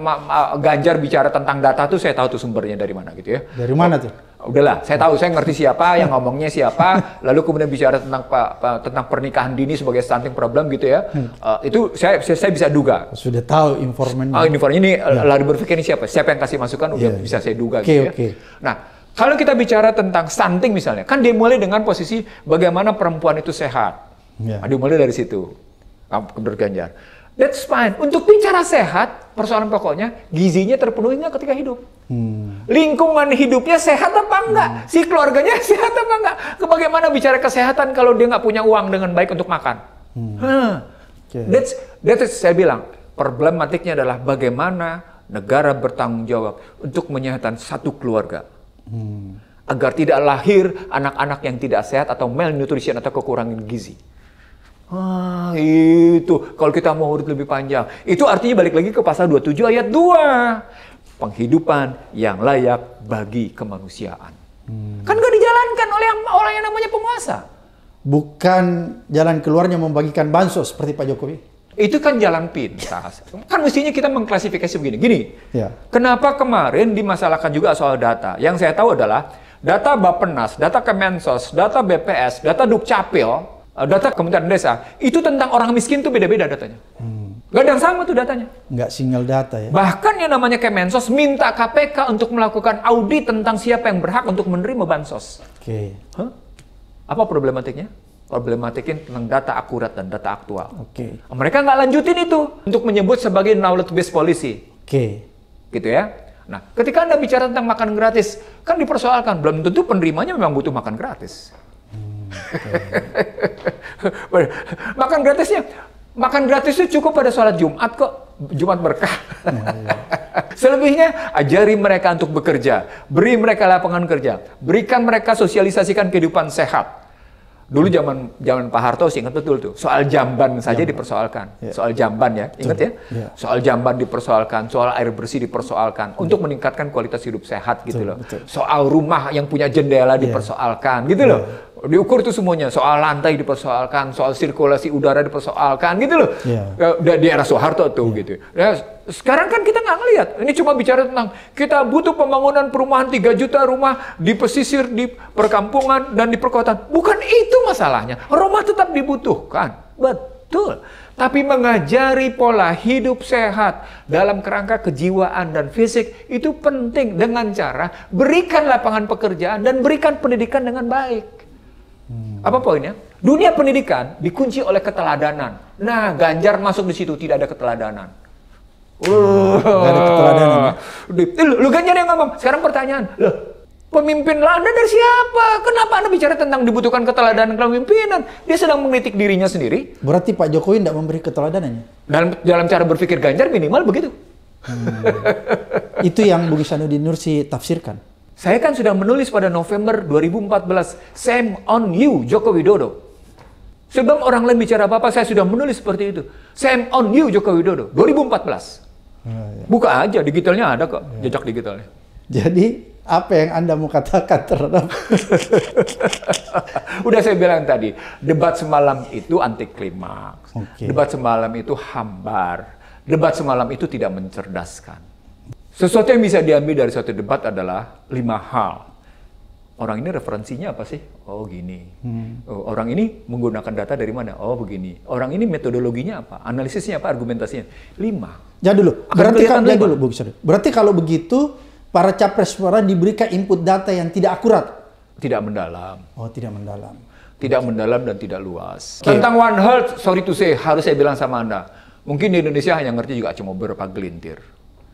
Ganjar bicara tentang data tuh saya tahu tuh sumbernya dari mana gitu ya. Dari mana tuh? Oh, udah lah, saya tahu, saya ngerti siapa yang ngomongnya siapa, <laughs> lalu kemudian bicara tentang tentang pernikahan dini sebagai stunting problem gitu ya. Hmm. Uh, itu saya, saya saya bisa duga. Sudah tahu informannya. Ah informannya ini ya. lari berpikir ini siapa? Siapa yang kasih masukan ya, udah yeah. bisa saya duga okay, gitu ya. Okay. Nah, kalau kita bicara tentang stunting misalnya, kan dimulai dengan posisi bagaimana perempuan itu sehat. Yeah. Nah, dimulai dari situ, ah, menurut Ganjar. That's fine. Untuk bicara sehat, persoalan pokoknya gizinya terpenuhi nggak ketika hidup? Hmm. Lingkungan hidupnya sehat apa enggak? Hmm. Si keluarganya <laughs> sehat apa enggak? Bagaimana bicara kesehatan kalau dia nggak punya uang dengan baik untuk makan? Hmm. Huh. Okay. That's, that's saya bilang, problematiknya adalah bagaimana negara bertanggung jawab untuk menyehatkan satu keluarga. Hmm. Agar tidak lahir anak-anak yang tidak sehat atau malnutrition atau kekurangan gizi. Ah, itu kalau kita mau urut lebih panjang. Itu artinya balik lagi ke pasal 27 ayat 2. Penghidupan yang layak bagi kemanusiaan. Hmm. Kan gak dijalankan oleh orang yang namanya penguasa. Bukan jalan keluarnya membagikan bansos seperti Pak Jokowi. Itu kan jalan pintas. Kan mestinya kita mengklasifikasi begini. Gini, ya. kenapa kemarin dimasalahkan juga soal data? Yang saya tahu adalah data Bapenas, data Kemensos, data BPS, data Dukcapil, eh, data Kementerian Desa, itu tentang orang miskin itu beda-beda datanya. Hmm. Gak ada yang sama tuh datanya. Gak single data ya. Bahkan yang namanya Kemensos minta KPK untuk melakukan audit tentang siapa yang berhak untuk menerima bansos. Oke. Okay. Huh? Apa problematiknya? problematikin tentang data akurat dan data aktual. Oke. Okay. Mereka nggak lanjutin itu untuk menyebut sebagai knowledge based policy. Oke. Okay. Gitu ya. Nah, ketika Anda bicara tentang makan gratis, kan dipersoalkan belum tentu penerimanya memang butuh makan gratis. Hmm, okay. <laughs> makan gratisnya makan gratis itu cukup pada sholat Jumat kok, Jumat berkah. Hmm. <laughs> Selebihnya, ajari mereka untuk bekerja, beri mereka lapangan kerja, berikan mereka sosialisasikan kehidupan sehat, Dulu zaman zaman Pak Harto sih ingat betul tuh. Soal jamban saja jamban. dipersoalkan. Yeah. Soal jamban ya, ingat ya. Yeah. Soal jamban dipersoalkan, soal air bersih dipersoalkan ya. untuk meningkatkan kualitas hidup sehat gitu betul, loh. Soal rumah yang punya jendela yeah. dipersoalkan gitu yeah. loh. Ya diukur itu semuanya soal lantai dipersoalkan soal sirkulasi udara dipersoalkan gitu loh yeah. Ya, di era Soeharto tuh yeah. gitu nah, sekarang kan kita nggak ngelihat ini cuma bicara tentang kita butuh pembangunan perumahan 3 juta rumah di pesisir di perkampungan dan di perkotaan bukan itu masalahnya rumah tetap dibutuhkan betul tapi mengajari pola hidup sehat dalam kerangka kejiwaan dan fisik itu penting dengan cara berikan lapangan pekerjaan dan berikan pendidikan dengan baik. Hmm. Apa poinnya? Dunia pendidikan dikunci oleh keteladanan. Nah, Ganjar masuk di situ tidak ada keteladanan. Uh, ada keteladanan. Ya? Eh, lu, lu Ganjar yang ngomong. Sekarang pertanyaan, loh, pemimpin Anda dari siapa? Kenapa Anda bicara tentang dibutuhkan keteladanan kepemimpinan? Dia sedang mengkritik dirinya sendiri. Berarti Pak Jokowi tidak memberi keteladanannya? Dalam, dalam cara berpikir Ganjar minimal begitu. Hmm. Itu yang Budi Sanuddin Nursi tafsirkan. Saya kan sudah menulis pada November 2014, same on you Joko Widodo. Sebelum orang lain bicara apa-apa, saya sudah menulis seperti itu. Same on you Joko Widodo, 2014. Ah, ya. Buka aja, digitalnya ada kok, ya. jejak digitalnya. Jadi apa yang Anda mau katakan terhadap <laughs> Udah saya bilang tadi, debat semalam itu anti klimaks. Okay. Debat semalam itu hambar. Debat semalam itu tidak mencerdaskan. Sesuatu yang bisa diambil dari suatu debat adalah lima hal. Orang ini referensinya apa sih? Oh gini. Hmm. Oh, orang ini menggunakan data dari mana? Oh begini. Orang ini metodologinya apa? Analisisnya apa? Argumentasinya? Lima. Jangan dulu. Akan berarti kan jangan dulu, Bu. Berarti kalau begitu para capres suara diberikan input data yang tidak akurat. Tidak mendalam. Oh, tidak mendalam. Tidak mendalam dan tidak luas. Okay. Tentang One Health, sorry to say, harus saya bilang sama Anda. Mungkin di Indonesia hanya ngerti juga cuma berapa gelintir.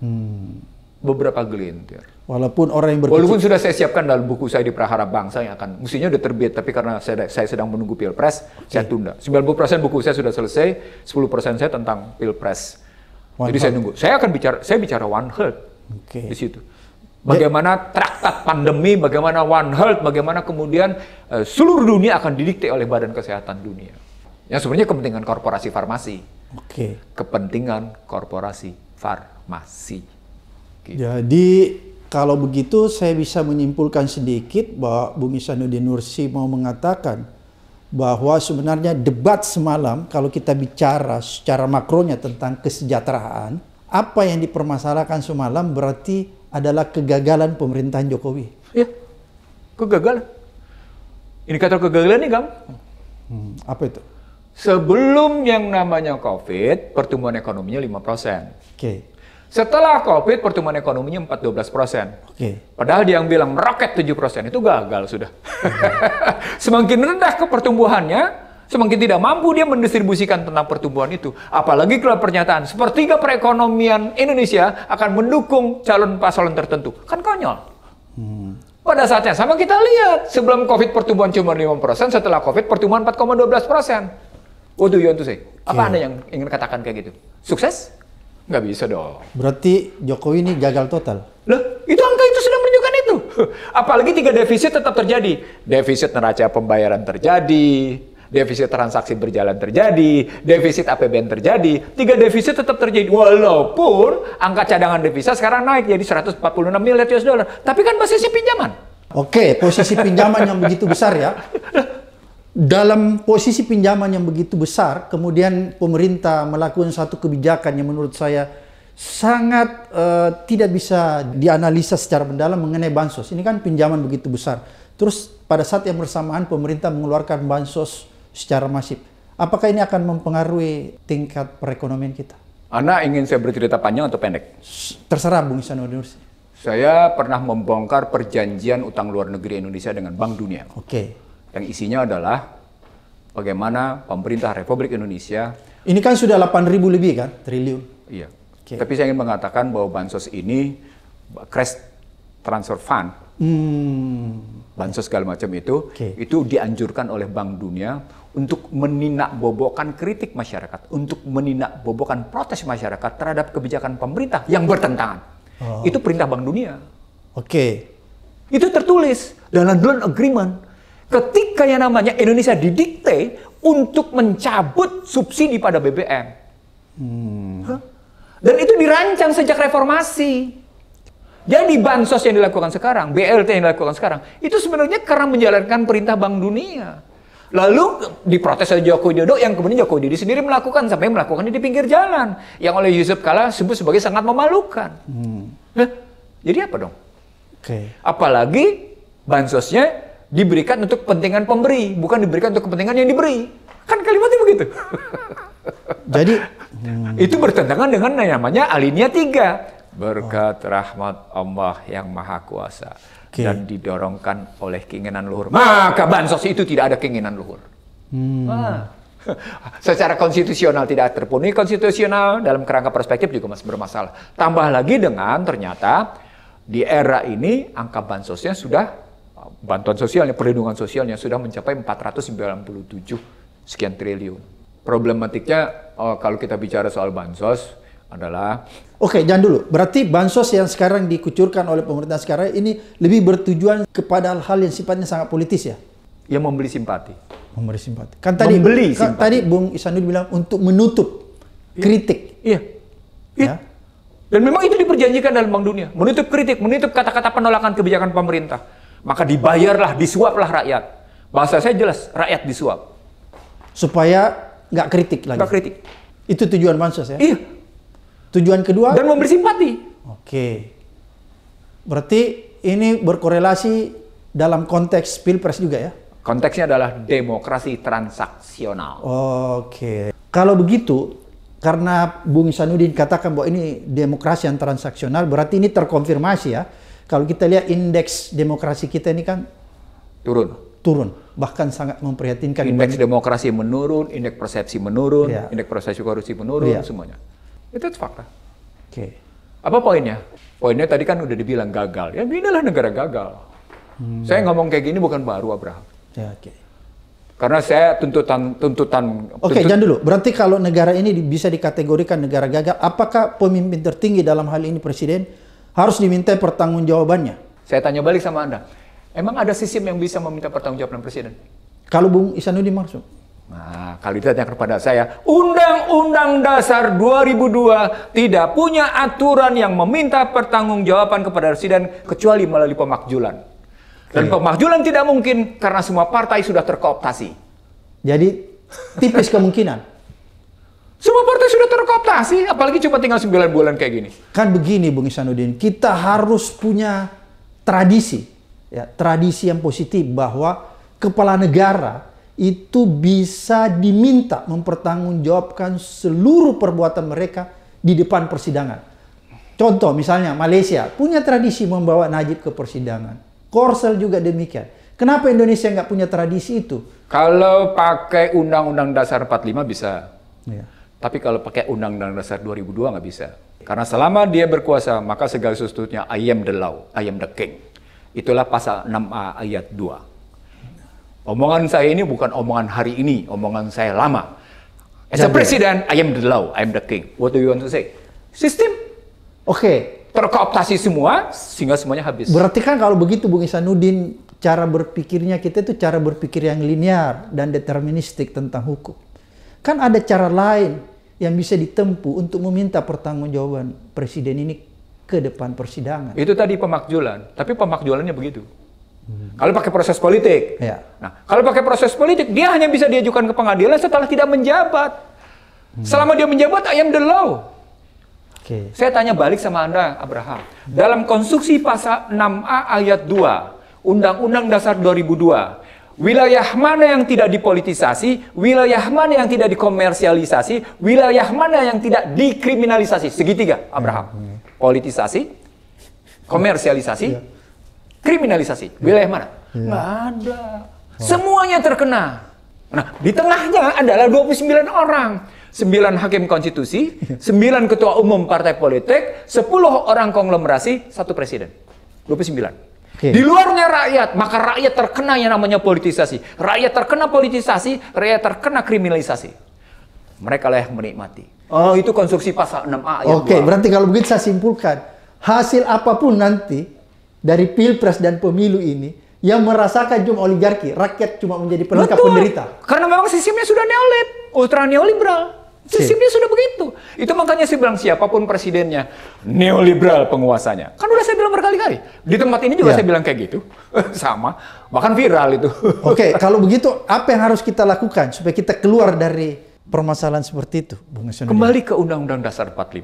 Hmm. Beberapa gelintir. Walaupun orang yang berkecil... Walaupun sudah saya siapkan dalam buku saya di Prahara Bangsa yang akan mestinya sudah terbit, tapi karena saya, saya sedang menunggu pilpres, okay. saya tunda. 90% buku saya sudah selesai, 10% saya tentang pilpres. One Jadi health. saya nunggu. Saya akan bicara, saya bicara One Health okay. di situ. Bagaimana traktat pandemi, bagaimana One Health, bagaimana kemudian uh, seluruh dunia akan didikte oleh Badan Kesehatan Dunia. Yang sebenarnya kepentingan korporasi farmasi. Oke. Okay. Kepentingan korporasi farmasi masih. Gitu. Jadi kalau begitu saya bisa menyimpulkan sedikit bahwa Bung Isanuddin Nursi mau mengatakan bahwa sebenarnya debat semalam kalau kita bicara secara makronya tentang kesejahteraan, apa yang dipermasalahkan semalam berarti adalah kegagalan pemerintahan Jokowi. Iya, kegagalan. Indikator kegagalan ini gampang. Hmm, apa itu? Sebelum yang namanya COVID, pertumbuhan ekonominya 5%. Oke. Okay. Setelah COVID, pertumbuhan ekonominya 4-12 persen. Okay. Padahal dia yang bilang meroket 7 persen, itu gagal sudah. <laughs> semakin rendah ke pertumbuhannya, semakin tidak mampu dia mendistribusikan tentang pertumbuhan itu. Apalagi kalau pernyataan, sepertiga perekonomian Indonesia akan mendukung calon paslon tertentu. Kan konyol. Hmm. Pada saatnya sama kita lihat, sebelum COVID pertumbuhan cuma 5 persen, setelah COVID pertumbuhan 4,12 persen. What do you want to say? Apa yeah. Anda yang ingin katakan kayak gitu? Sukses? Nggak bisa dong. Berarti Jokowi ini gagal total? Loh, itu angka itu sedang menunjukkan itu. <laughs> Apalagi tiga defisit tetap terjadi. Defisit neraca pembayaran terjadi, defisit transaksi berjalan terjadi, defisit APBN terjadi, tiga defisit tetap terjadi. Walaupun angka cadangan devisa sekarang naik jadi 146 miliar US dollar. Tapi kan basisnya pinjaman. Oke, posisi pinjaman yang begitu besar ya. <laughs> dalam posisi pinjaman yang begitu besar, kemudian pemerintah melakukan satu kebijakan yang menurut saya sangat uh, tidak bisa dianalisa secara mendalam mengenai bansos. Ini kan pinjaman begitu besar. Terus pada saat yang bersamaan pemerintah mengeluarkan bansos secara masif. Apakah ini akan mempengaruhi tingkat perekonomian kita? Anda ingin saya bercerita panjang atau pendek? Terserah Bung Isanuddin Saya pernah membongkar perjanjian utang luar negeri Indonesia dengan Bank Dunia. Oke. Okay yang isinya adalah bagaimana pemerintah Republik Indonesia ini kan sudah 8.000 lebih kan triliun. Iya. Okay. Tapi saya ingin mengatakan bahwa bansos ini crash transfer fund, hmm. bansos segala macam itu, okay. itu dianjurkan oleh Bank Dunia untuk meninak bobokan kritik masyarakat, untuk meninak bobokan protes masyarakat terhadap kebijakan pemerintah yang bertentangan. Oh. Itu perintah Bank Dunia. Oke. Okay. Itu tertulis dalam loan agreement ketika yang namanya Indonesia didikte untuk mencabut subsidi pada BBM. Hmm. Dan itu dirancang sejak reformasi. Jadi bansos yang dilakukan sekarang, BLT yang dilakukan sekarang, itu sebenarnya karena menjalankan perintah Bank Dunia. Lalu diprotes oleh Joko Widodo yang kemudian Joko Widodo sendiri melakukan sampai melakukan di pinggir jalan yang oleh Yusuf Kala sebut sebagai sangat memalukan. Hmm. Nah, jadi apa dong? Okay. Apalagi bansosnya diberikan untuk kepentingan pemberi, bukan diberikan untuk kepentingan yang diberi. Kan kalimatnya begitu. <laughs> Jadi <laughs> itu bertentangan dengan namanya alinea tiga berkat rahmat Allah yang maha kuasa okay. dan didorongkan oleh keinginan luhur. Maka bansos itu tidak ada keinginan luhur. Hmm. Ah. <laughs> secara konstitusional tidak terpenuhi konstitusional dalam kerangka perspektif juga masih bermasalah. Tambah lagi dengan ternyata di era ini angka bansosnya sudah bantuan sosialnya, perlindungan sosialnya sudah mencapai 497 sekian triliun. Problematiknya uh, kalau kita bicara soal bansos adalah Oke, jangan dulu. Berarti bansos yang sekarang dikucurkan oleh pemerintah sekarang ini lebih bertujuan kepada hal-hal yang sifatnya sangat politis ya? Yang membeli simpati. membeli simpati. Kan tadi membeli kan, simpati. tadi Bung Isanuddin bilang untuk menutup iya. kritik. Iya. iya. Ya. Dan memang itu diperjanjikan dalam Bank Dunia, menutup kritik, menutup kata-kata penolakan kebijakan pemerintah. Maka dibayarlah, disuaplah rakyat. Bahasa saya jelas, rakyat disuap. Supaya nggak kritik lagi. Nggak kritik. Itu tujuan bansos ya? Iya. Tujuan kedua? Dan memberi simpati. Oke. Berarti ini berkorelasi dalam konteks pilpres juga ya? Konteksnya adalah demokrasi transaksional. Oke. Kalau begitu, karena Bung Sanudin katakan bahwa ini demokrasi yang transaksional, berarti ini terkonfirmasi ya kalau kita lihat indeks demokrasi kita ini kan turun. Turun, bahkan sangat memprihatinkan. Indeks demokrasi menurun, indeks persepsi menurun, ya. indeks persepsi korupsi menurun, ya. semuanya. Itu fakta. Oke. Okay. Apa poinnya? Poinnya tadi kan udah dibilang gagal. Ya inilah negara gagal. Hmm. Saya ngomong kayak gini bukan baru Abraham. Ya, oke. Okay. Karena saya tuntutan tuntutan. Oke, okay, tuntut... jangan dulu. Berarti kalau negara ini bisa dikategorikan negara gagal, apakah pemimpin tertinggi dalam hal ini presiden harus diminta pertanggungjawabannya. Saya tanya balik sama Anda, emang ada sistem yang bisa meminta pertanggungjawaban Presiden? Kalau Bung Isanuddin Masuk? Nah, kalau itu tanya kepada saya, Undang-Undang Dasar 2002 tidak punya aturan yang meminta pertanggungjawaban kepada Presiden kecuali melalui pemakjulan. Dan iya. pemakjulan tidak mungkin karena semua partai sudah terkooptasi. Jadi tipis kemungkinan semua partai sudah terkooptasi, apalagi cuma tinggal 9 bulan kayak gini. Kan begini Bung Isanuddin, kita harus punya tradisi. Ya, tradisi yang positif bahwa kepala negara itu bisa diminta mempertanggungjawabkan seluruh perbuatan mereka di depan persidangan. Contoh misalnya Malaysia punya tradisi membawa Najib ke persidangan. Korsel juga demikian. Kenapa Indonesia nggak punya tradisi itu? Kalau pakai Undang-Undang Dasar 45 bisa. Ya. Tapi kalau pakai Undang-Undang Dasar 2002 nggak bisa. Karena selama dia berkuasa, maka segala sesuatunya I am the law, I am the king. Itulah pasal 6A ayat 2. Omongan saya ini bukan omongan hari ini, omongan saya lama. As a president, I am the law, I am the king. What do you want to say? Sistem. Oke. Okay. Terkooptasi semua, sehingga semuanya habis. Berarti kan kalau begitu Bung Isanuddin, cara berpikirnya kita itu cara berpikir yang linear dan deterministik tentang hukum. Kan ada cara lain yang bisa ditempuh untuk meminta pertanggungjawaban presiden ini ke depan persidangan. Itu tadi pemakjulan, tapi pemakjulannya begitu. Hmm. Kalau pakai proses politik, ya. nah kalau pakai proses politik dia hanya bisa diajukan ke pengadilan setelah tidak menjabat. Hmm. Selama dia menjabat, ayam am the law. Okay. Saya tanya balik sama anda, Abraham. Dalam konstruksi pasal 6A ayat 2 Undang-Undang Dasar 2002 Wilayah mana yang tidak dipolitisasi, wilayah mana yang tidak dikomersialisasi, wilayah mana yang tidak dikriminalisasi. Segitiga, Abraham. Politisasi, komersialisasi, iya. kriminalisasi. Iya. Wilayah mana? Iya. Nggak ada. Semuanya terkena. Nah, di tengahnya adalah 29 orang. 9 hakim konstitusi, 9 ketua umum partai politik, 10 orang konglomerasi, satu presiden. 29. Okay. Di luarnya rakyat, maka rakyat terkena yang namanya politisasi. Rakyat terkena politisasi, rakyat terkena kriminalisasi. Mereka lah yang menikmati. Oh, itu konstruksi pasal 6A Oke, okay, berarti kalau begitu saya simpulkan, hasil apapun nanti dari Pilpres dan pemilu ini yang merasakan cuma oligarki, rakyat cuma menjadi pelengkap penderita. Karena memang sistemnya sudah neolib, ultra neoliberal. Sistemnya sudah begitu. Itu makanya saya bilang siapapun presidennya, neoliberal penguasanya. Kan udah saya bilang berkali-kali. Di tempat ini juga yeah. saya bilang kayak gitu. <laughs> Sama. Bahkan viral itu. <laughs> Oke, okay, kalau begitu apa yang harus kita lakukan supaya kita keluar dari permasalahan seperti itu, Bung Nasional? Kembali ke Undang-Undang Dasar 45. Oke.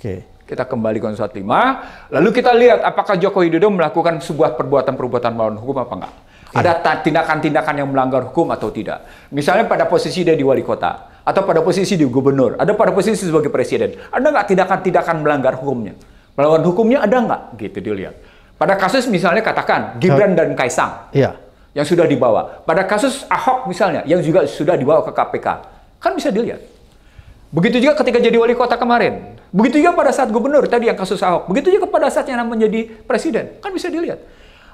Okay. Kita kembali ke Undang-Undang 45, lalu kita lihat apakah Joko Widodo melakukan sebuah perbuatan-perbuatan melawan hukum apa enggak. Ada tindakan-tindakan yang melanggar hukum atau tidak. Misalnya pada posisi dia di wali kota atau pada posisi di gubernur, ada pada posisi sebagai presiden. Ada nggak tindakan-tindakan melanggar hukumnya? Melawan hukumnya ada nggak? Gitu dilihat. Pada kasus misalnya katakan Gibran dan Kaisang ya. yang sudah dibawa. Pada kasus Ahok misalnya yang juga sudah dibawa ke KPK. Kan bisa dilihat. Begitu juga ketika jadi wali kota kemarin. Begitu juga pada saat gubernur tadi yang kasus Ahok. Begitu juga pada saat yang menjadi presiden. Kan bisa dilihat.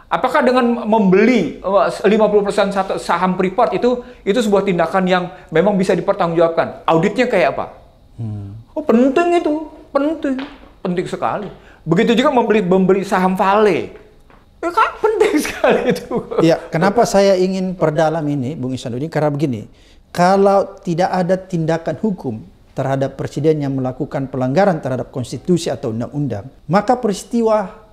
Apakah dengan membeli 50% saham Freeport itu itu sebuah tindakan yang memang bisa dipertanggungjawabkan? Auditnya kayak apa? Hmm. Oh, penting itu, penting, penting sekali. Begitu juga membeli membeli saham Vale. Ya kan penting <laughs> sekali itu. Ya, kenapa saya ingin perdalam ini, Bung ini Karena begini, kalau tidak ada tindakan hukum terhadap presiden yang melakukan pelanggaran terhadap konstitusi atau undang-undang, maka peristiwa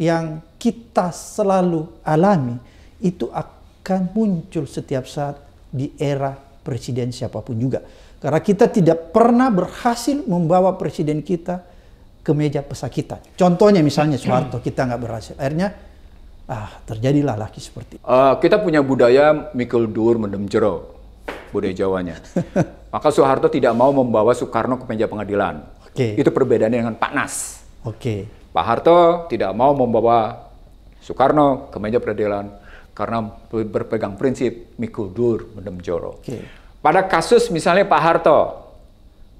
yang kita selalu alami itu akan muncul setiap saat di era presiden siapapun juga. Karena kita tidak pernah berhasil membawa presiden kita ke meja pesakitan. Contohnya misalnya Soeharto, hmm. kita nggak berhasil. Akhirnya ah, terjadilah laki seperti itu. Uh, kita punya budaya mikul dur mendem jero, budaya Jawanya. <laughs> Maka Soeharto tidak mau membawa Soekarno ke meja pengadilan. Oke. Okay. Itu perbedaannya dengan Pak Nas. Oke. Okay. Pak Harto tidak mau membawa Soekarno ke meja peradilan karena berpegang prinsip mikul dur mendem joro. Okay. Pada kasus misalnya Pak Harto,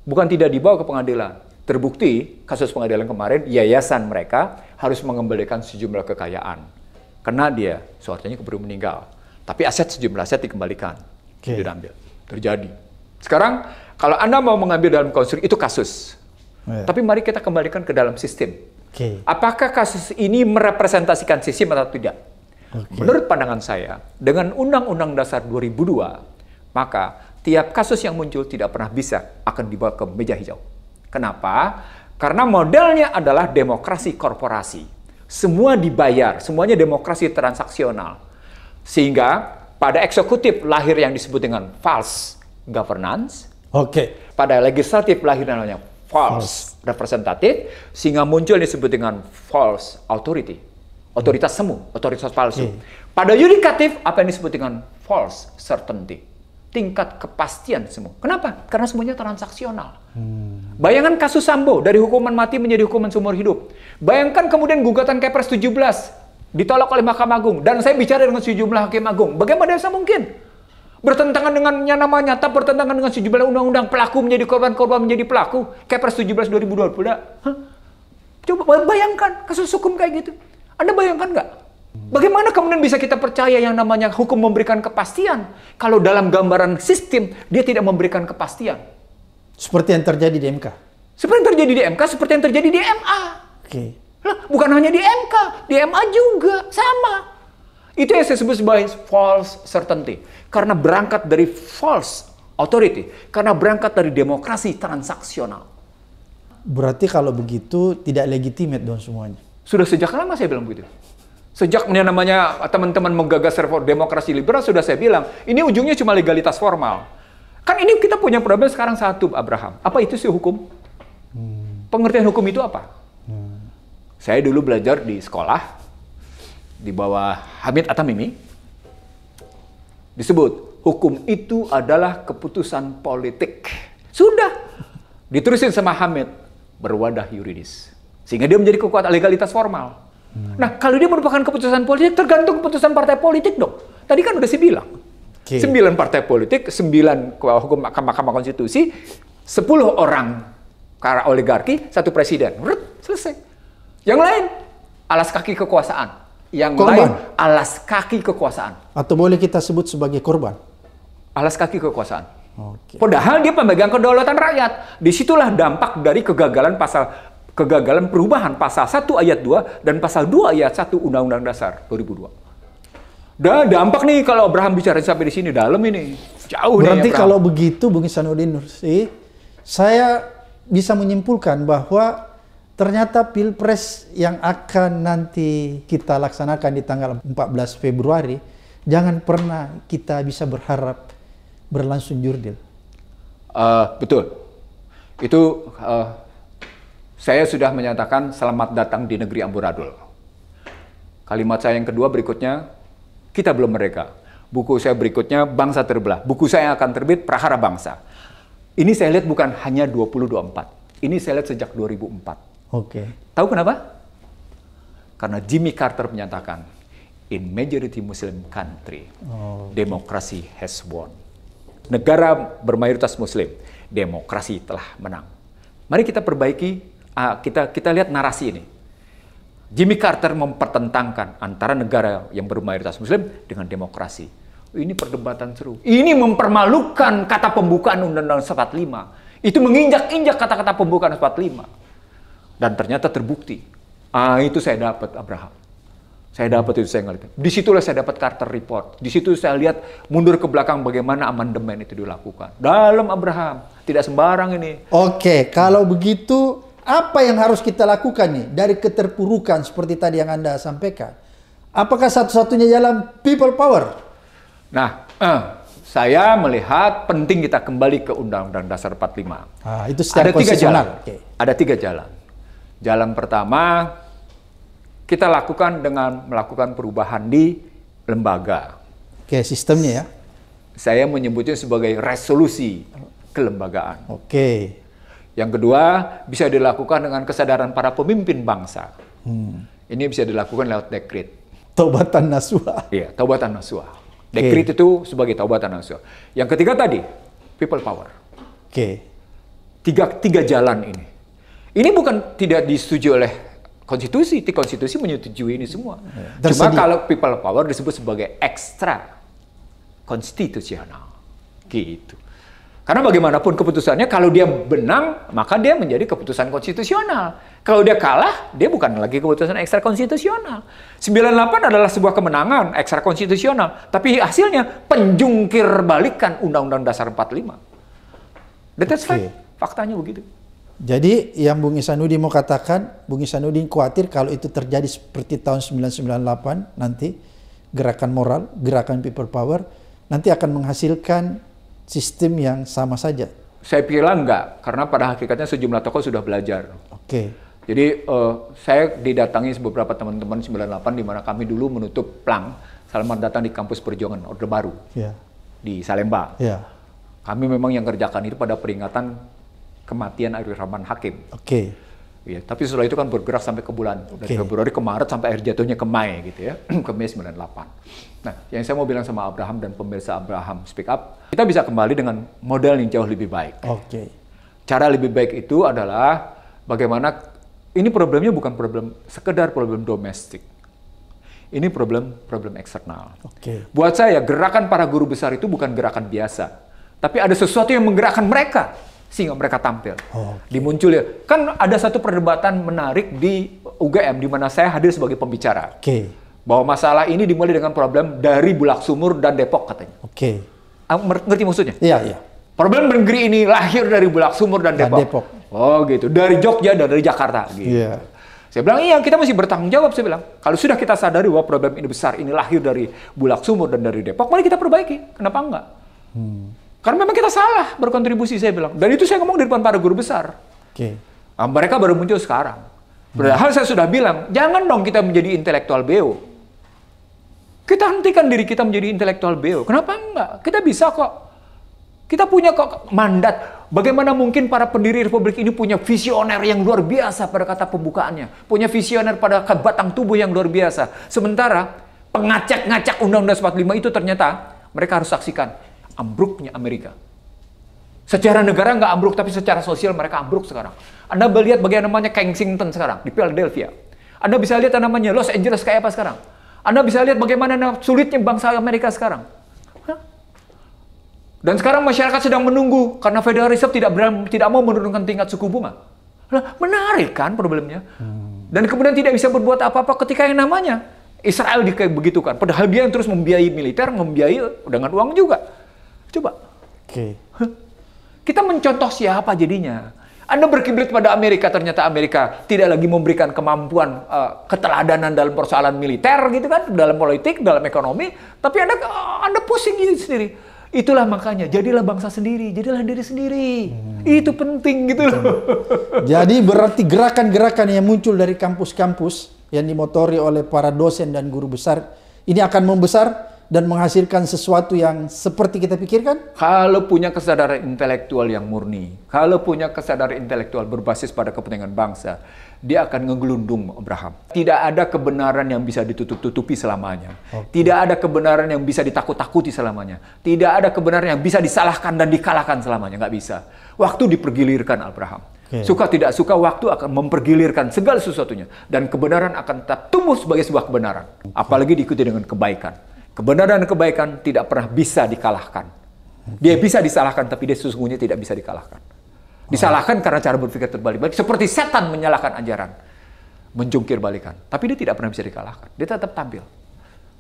bukan tidak dibawa ke pengadilan, terbukti kasus pengadilan kemarin yayasan mereka harus mengembalikan sejumlah kekayaan. Kena dia, suaranya keburu meninggal. Tapi aset sejumlah aset dikembalikan, okay. diambil. Terjadi. Sekarang kalau Anda mau mengambil dalam konstruksi itu kasus. Yeah. Tapi mari kita kembalikan ke dalam sistem Okay. Apakah kasus ini merepresentasikan sistem atau tidak? Okay. Menurut pandangan saya, dengan Undang-Undang Dasar 2002, maka tiap kasus yang muncul tidak pernah bisa akan dibawa ke meja hijau. Kenapa? Karena modelnya adalah demokrasi korporasi. Semua dibayar, semuanya demokrasi transaksional. Sehingga pada eksekutif lahir yang disebut dengan false governance. Oke. Okay. Pada legislatif lahir namanya false, representative representatif sehingga muncul disebut dengan false authority otoritas semu otoritas palsu hmm. pada yudikatif apa yang disebut dengan false certainty tingkat kepastian semu. Kenapa? Karena semuanya transaksional. Hmm. Bayangan kasus Sambo dari hukuman mati menjadi hukuman seumur hidup. Bayangkan kemudian gugatan Kepres 17 ditolak oleh Mahkamah Agung dan saya bicara dengan sejumlah hakim agung. Bagaimana bisa mungkin? Bertentangan dengannya nama nyata, bertentangan dengan sejumlah undang-undang pelaku menjadi korban, korban menjadi pelaku. Kepres 17 2020. Hah? Coba bayangkan kasus hukum kayak gitu. Anda bayangkan nggak? Bagaimana kemudian bisa kita percaya yang namanya hukum memberikan kepastian kalau dalam gambaran sistem dia tidak memberikan kepastian? Seperti yang terjadi di MK. Seperti yang terjadi di MK, seperti yang terjadi di MA. Oke. Okay. bukan hanya di MK, di MA juga sama. Itu yang saya sebut sebagai false certainty. Karena berangkat dari false authority, karena berangkat dari demokrasi transaksional. Berarti kalau begitu tidak legitimate dong semuanya. Sudah sejak lama saya bilang begitu. Sejak yang namanya teman-teman menggagas reform demokrasi liberal sudah saya bilang, ini ujungnya cuma legalitas formal. Kan ini kita punya problem sekarang satu, Abraham. Apa itu sih hukum? Hmm. Pengertian hukum itu apa? Hmm. Saya dulu belajar di sekolah, di bawah Hamid Atamimi, disebut hukum itu adalah keputusan politik. Sudah diterusin sama Hamid berwadah yuridis. Sehingga dia menjadi kekuatan legalitas formal. Hmm. Nah, kalau dia merupakan keputusan politik tergantung keputusan partai politik dong. Tadi kan udah saya bilang. Okay. Sembilan partai politik, sembilan hukum Mahkamah Konstitusi, sepuluh orang karena oligarki, satu presiden. Rup, selesai. Yang lain alas kaki kekuasaan yang korban. lain alas kaki kekuasaan. Atau boleh kita sebut sebagai korban. Alas kaki kekuasaan. Okay. Padahal dia pemegang kedaulatan rakyat. Disitulah dampak dari kegagalan pasal kegagalan perubahan pasal 1 ayat 2 dan pasal 2 ayat 1 Undang-Undang Dasar 2002. Dah dampak nih kalau Abraham bicara sampai di sini dalam ini. Jauh Berarti nih, kalau begitu Bung Isanuddin Nursi, saya bisa menyimpulkan bahwa Ternyata pilpres yang akan nanti kita laksanakan di tanggal 14 Februari, jangan pernah kita bisa berharap berlangsung jurdil. Uh, betul. Itu uh, saya sudah menyatakan selamat datang di negeri amburadul. Kalimat saya yang kedua berikutnya, kita belum mereka. Buku saya berikutnya, Bangsa Terbelah. Buku saya yang akan terbit, Prahara Bangsa. Ini saya lihat bukan hanya 2024. Ini saya lihat sejak 2004 Oke. Okay. Tahu kenapa? Karena Jimmy Carter menyatakan, in majority Muslim country, oh, okay. demokrasi has won. Negara bermayoritas Muslim, demokrasi telah menang. Mari kita perbaiki, uh, kita kita lihat narasi ini. Jimmy Carter mempertentangkan antara negara yang bermayoritas Muslim dengan demokrasi. Ini perdebatan seru. Ini mempermalukan kata pembukaan Undang-Undang 45. Itu menginjak-injak kata-kata pembukaan 45. Dan ternyata terbukti. Ah, itu saya dapat Abraham. Saya dapat itu saya ngeliat. Disitulah saya dapat Carter Report. Di situ saya lihat mundur ke belakang bagaimana amandemen itu dilakukan. Dalam Abraham, tidak sembarang ini. Oke, kalau begitu apa yang harus kita lakukan nih dari keterpurukan seperti tadi yang Anda sampaikan? Apakah satu-satunya jalan people power? Nah, eh, saya melihat penting kita kembali ke Undang-Undang Dasar 45. Ah, itu secara ada tiga jalan. Okay. Ada tiga jalan. Jalan pertama, kita lakukan dengan melakukan perubahan di lembaga. Oke, sistemnya ya. Saya menyebutnya sebagai resolusi kelembagaan. Oke. Yang kedua, bisa dilakukan dengan kesadaran para pemimpin bangsa. Hmm. Ini bisa dilakukan lewat dekrit. Taubatan nasuha. Iya, taubatan nasuha. Dekrit okay. itu sebagai taubatan nasuha. Yang ketiga tadi, people power. Oke. Okay. Tiga, tiga jalan ini ini bukan tidak disetujui oleh konstitusi, di konstitusi menyetujui ini semua. Yeah. Cuma kalau people power disebut sebagai ekstra konstitusional. Gitu. Karena bagaimanapun keputusannya, kalau dia benang, maka dia menjadi keputusan konstitusional. Kalau dia kalah, dia bukan lagi keputusan ekstra konstitusional. 98 adalah sebuah kemenangan ekstra konstitusional. Tapi hasilnya penjungkir balikan Undang-Undang Dasar 45. That's okay. fact. Faktanya begitu. Jadi yang Bung Isanuddin mau katakan, Bung Isanuddin khawatir kalau itu terjadi seperti tahun 1998 nanti, gerakan moral, gerakan people power, nanti akan menghasilkan sistem yang sama saja. Saya pikir enggak, karena pada hakikatnya sejumlah tokoh sudah belajar. Oke. Okay. Jadi uh, saya didatangi beberapa teman-teman 98 di mana kami dulu menutup plang Salman datang di kampus perjuangan Orde Baru yeah. di Salemba. Yeah. Kami memang yang kerjakan itu pada peringatan kematian Rahman Hakim. Oke. Okay. Ya, tapi setelah itu kan bergerak sampai ke bulan okay. dari Februari ke Maret sampai akhir jatuhnya ke Mei gitu ya, <clears throat> ke Mei 98. Nah, yang saya mau bilang sama Abraham dan pemirsa Abraham Speak Up, kita bisa kembali dengan model yang jauh lebih baik. Oke. Okay. Cara lebih baik itu adalah bagaimana ini problemnya bukan problem sekedar problem domestik. Ini problem problem eksternal. Oke. Okay. Buat saya gerakan para guru besar itu bukan gerakan biasa, tapi ada sesuatu yang menggerakkan mereka sehingga mereka tampil. Oh, okay. Dimuncul ya. Kan ada satu perdebatan menarik di UGM di mana saya hadir sebagai pembicara. Oke. Okay. Bahwa masalah ini dimulai dengan problem dari Bulak Sumur dan Depok katanya. Oke. Okay. Ah, ngerti maksudnya? Iya, iya. Problem negeri ini lahir dari Bulak Sumur dan Depok. Dan Depok. Oh, gitu. Dari Jogja dan dari Jakarta gitu. Iya. Yeah. Saya bilang, iya kita masih bertanggung jawab. Saya bilang, kalau sudah kita sadari bahwa problem ini besar, ini lahir dari Bulak Sumur dan dari Depok, mari kita perbaiki. Kenapa enggak? Hmm. Karena memang kita salah berkontribusi, saya bilang. Dan itu saya ngomong di depan para guru besar. Okay. Nah, mereka baru muncul sekarang. Padahal hmm. saya sudah bilang, jangan dong kita menjadi intelektual beo. Kita hentikan diri kita menjadi intelektual beo. Kenapa enggak? Kita bisa kok. Kita punya kok mandat. Bagaimana mungkin para pendiri Republik ini punya visioner yang luar biasa pada kata pembukaannya. Punya visioner pada batang tubuh yang luar biasa. Sementara pengacak-ngacak Undang-Undang 45 itu ternyata mereka harus saksikan ambruknya Amerika. Secara negara nggak ambruk, tapi secara sosial mereka ambruk sekarang. Anda lihat bagaimana namanya Kensington sekarang, di Philadelphia. Anda bisa lihat namanya Los Angeles kayak apa sekarang. Anda bisa lihat bagaimana sulitnya bangsa Amerika sekarang. Dan sekarang masyarakat sedang menunggu karena Federal Reserve tidak beram, tidak mau menurunkan tingkat suku bunga. Nah, menarik kan problemnya. Hmm. Dan kemudian tidak bisa berbuat apa-apa ketika yang namanya Israel dikebegitukan. Padahal dia yang terus membiayai militer, membiayai dengan uang juga. Coba. Oke. Okay. Kita mencontoh siapa jadinya? Anda berkiblat pada Amerika, ternyata Amerika tidak lagi memberikan kemampuan uh, keteladanan dalam persoalan militer gitu kan, dalam politik, dalam ekonomi, tapi Anda Anda pusing gitu sendiri. Itulah makanya, jadilah bangsa sendiri, jadilah diri sendiri. Hmm. Itu penting gitu loh. Jadi berarti gerakan-gerakan yang muncul dari kampus-kampus yang dimotori oleh para dosen dan guru besar ini akan membesar dan menghasilkan sesuatu yang seperti kita pikirkan? Kalau punya kesadaran intelektual yang murni, kalau punya kesadaran intelektual berbasis pada kepentingan bangsa, dia akan ngegelundung Abraham. Tidak ada kebenaran yang bisa ditutup-tutupi selamanya. Okay. Tidak ada kebenaran yang bisa ditakut-takuti selamanya. Tidak ada kebenaran yang bisa disalahkan dan dikalahkan selamanya. Nggak bisa. Waktu dipergilirkan Abraham. Okay. Suka tidak suka, waktu akan mempergilirkan segala sesuatunya. Dan kebenaran akan tetap tumbuh sebagai sebuah kebenaran. Okay. Apalagi diikuti dengan kebaikan. Kebenaran dan kebaikan tidak pernah bisa dikalahkan. Dia bisa disalahkan, tapi dia sesungguhnya tidak bisa dikalahkan. Disalahkan karena cara berpikir terbalik-balik. Seperti setan menyalahkan ajaran. Menjungkir balikan. Tapi dia tidak pernah bisa dikalahkan. Dia tetap tampil.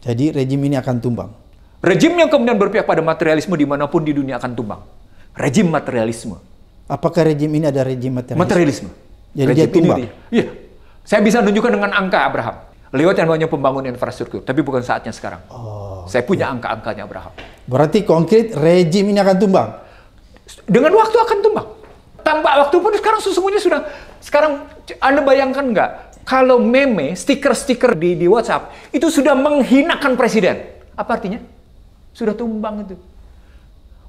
Jadi rejim ini akan tumbang? Rejim yang kemudian berpihak pada materialisme dimanapun di dunia akan tumbang. Rejim materialisme. Apakah rejim ini ada rejim materialisme? Materialisme. Jadi rejim dia tumbang? Iya. Saya bisa tunjukkan dengan angka, Abraham. Lewat yang namanya pembangunan infrastruktur. Tapi bukan saatnya sekarang. Oh. Saya punya angka-angkanya Abraham. Berarti konkret rejim ini akan tumbang. Dengan waktu akan tumbang. Tambah waktu pun sekarang sesungguhnya sudah sekarang Anda bayangkan nggak kalau meme, stiker-stiker di, di WhatsApp itu sudah menghinakan presiden. Apa artinya? Sudah tumbang itu.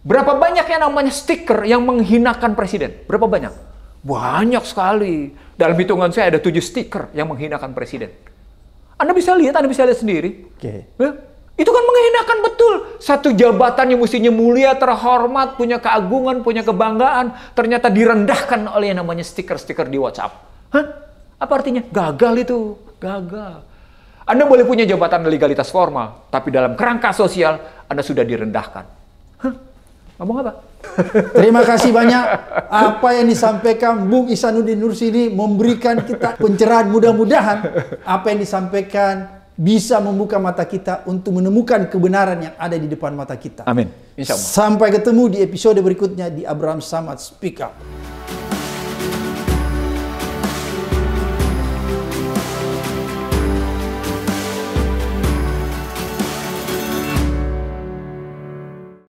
Berapa banyak yang namanya stiker yang menghinakan presiden? Berapa banyak? Banyak sekali. Dalam hitungan saya ada tujuh stiker yang menghinakan presiden. Anda bisa lihat, Anda bisa lihat sendiri. Oke. Okay. Itu kan menghinakan betul. Satu jabatan yang mestinya mulia, terhormat, punya keagungan, punya kebanggaan, ternyata direndahkan oleh yang namanya stiker-stiker di WhatsApp. Hah? Apa artinya? Gagal itu. Gagal. Anda boleh punya jabatan legalitas formal, tapi dalam kerangka sosial Anda sudah direndahkan. Hah? Ngomong apa? <laughs> Terima kasih banyak. Apa yang disampaikan Bung Isanuddin ini memberikan kita pencerahan mudah-mudahan apa yang disampaikan bisa membuka mata kita untuk menemukan kebenaran yang ada di depan mata kita. Amin. Insya Allah. Sampai ketemu di episode berikutnya di Abraham Samad Speak Up.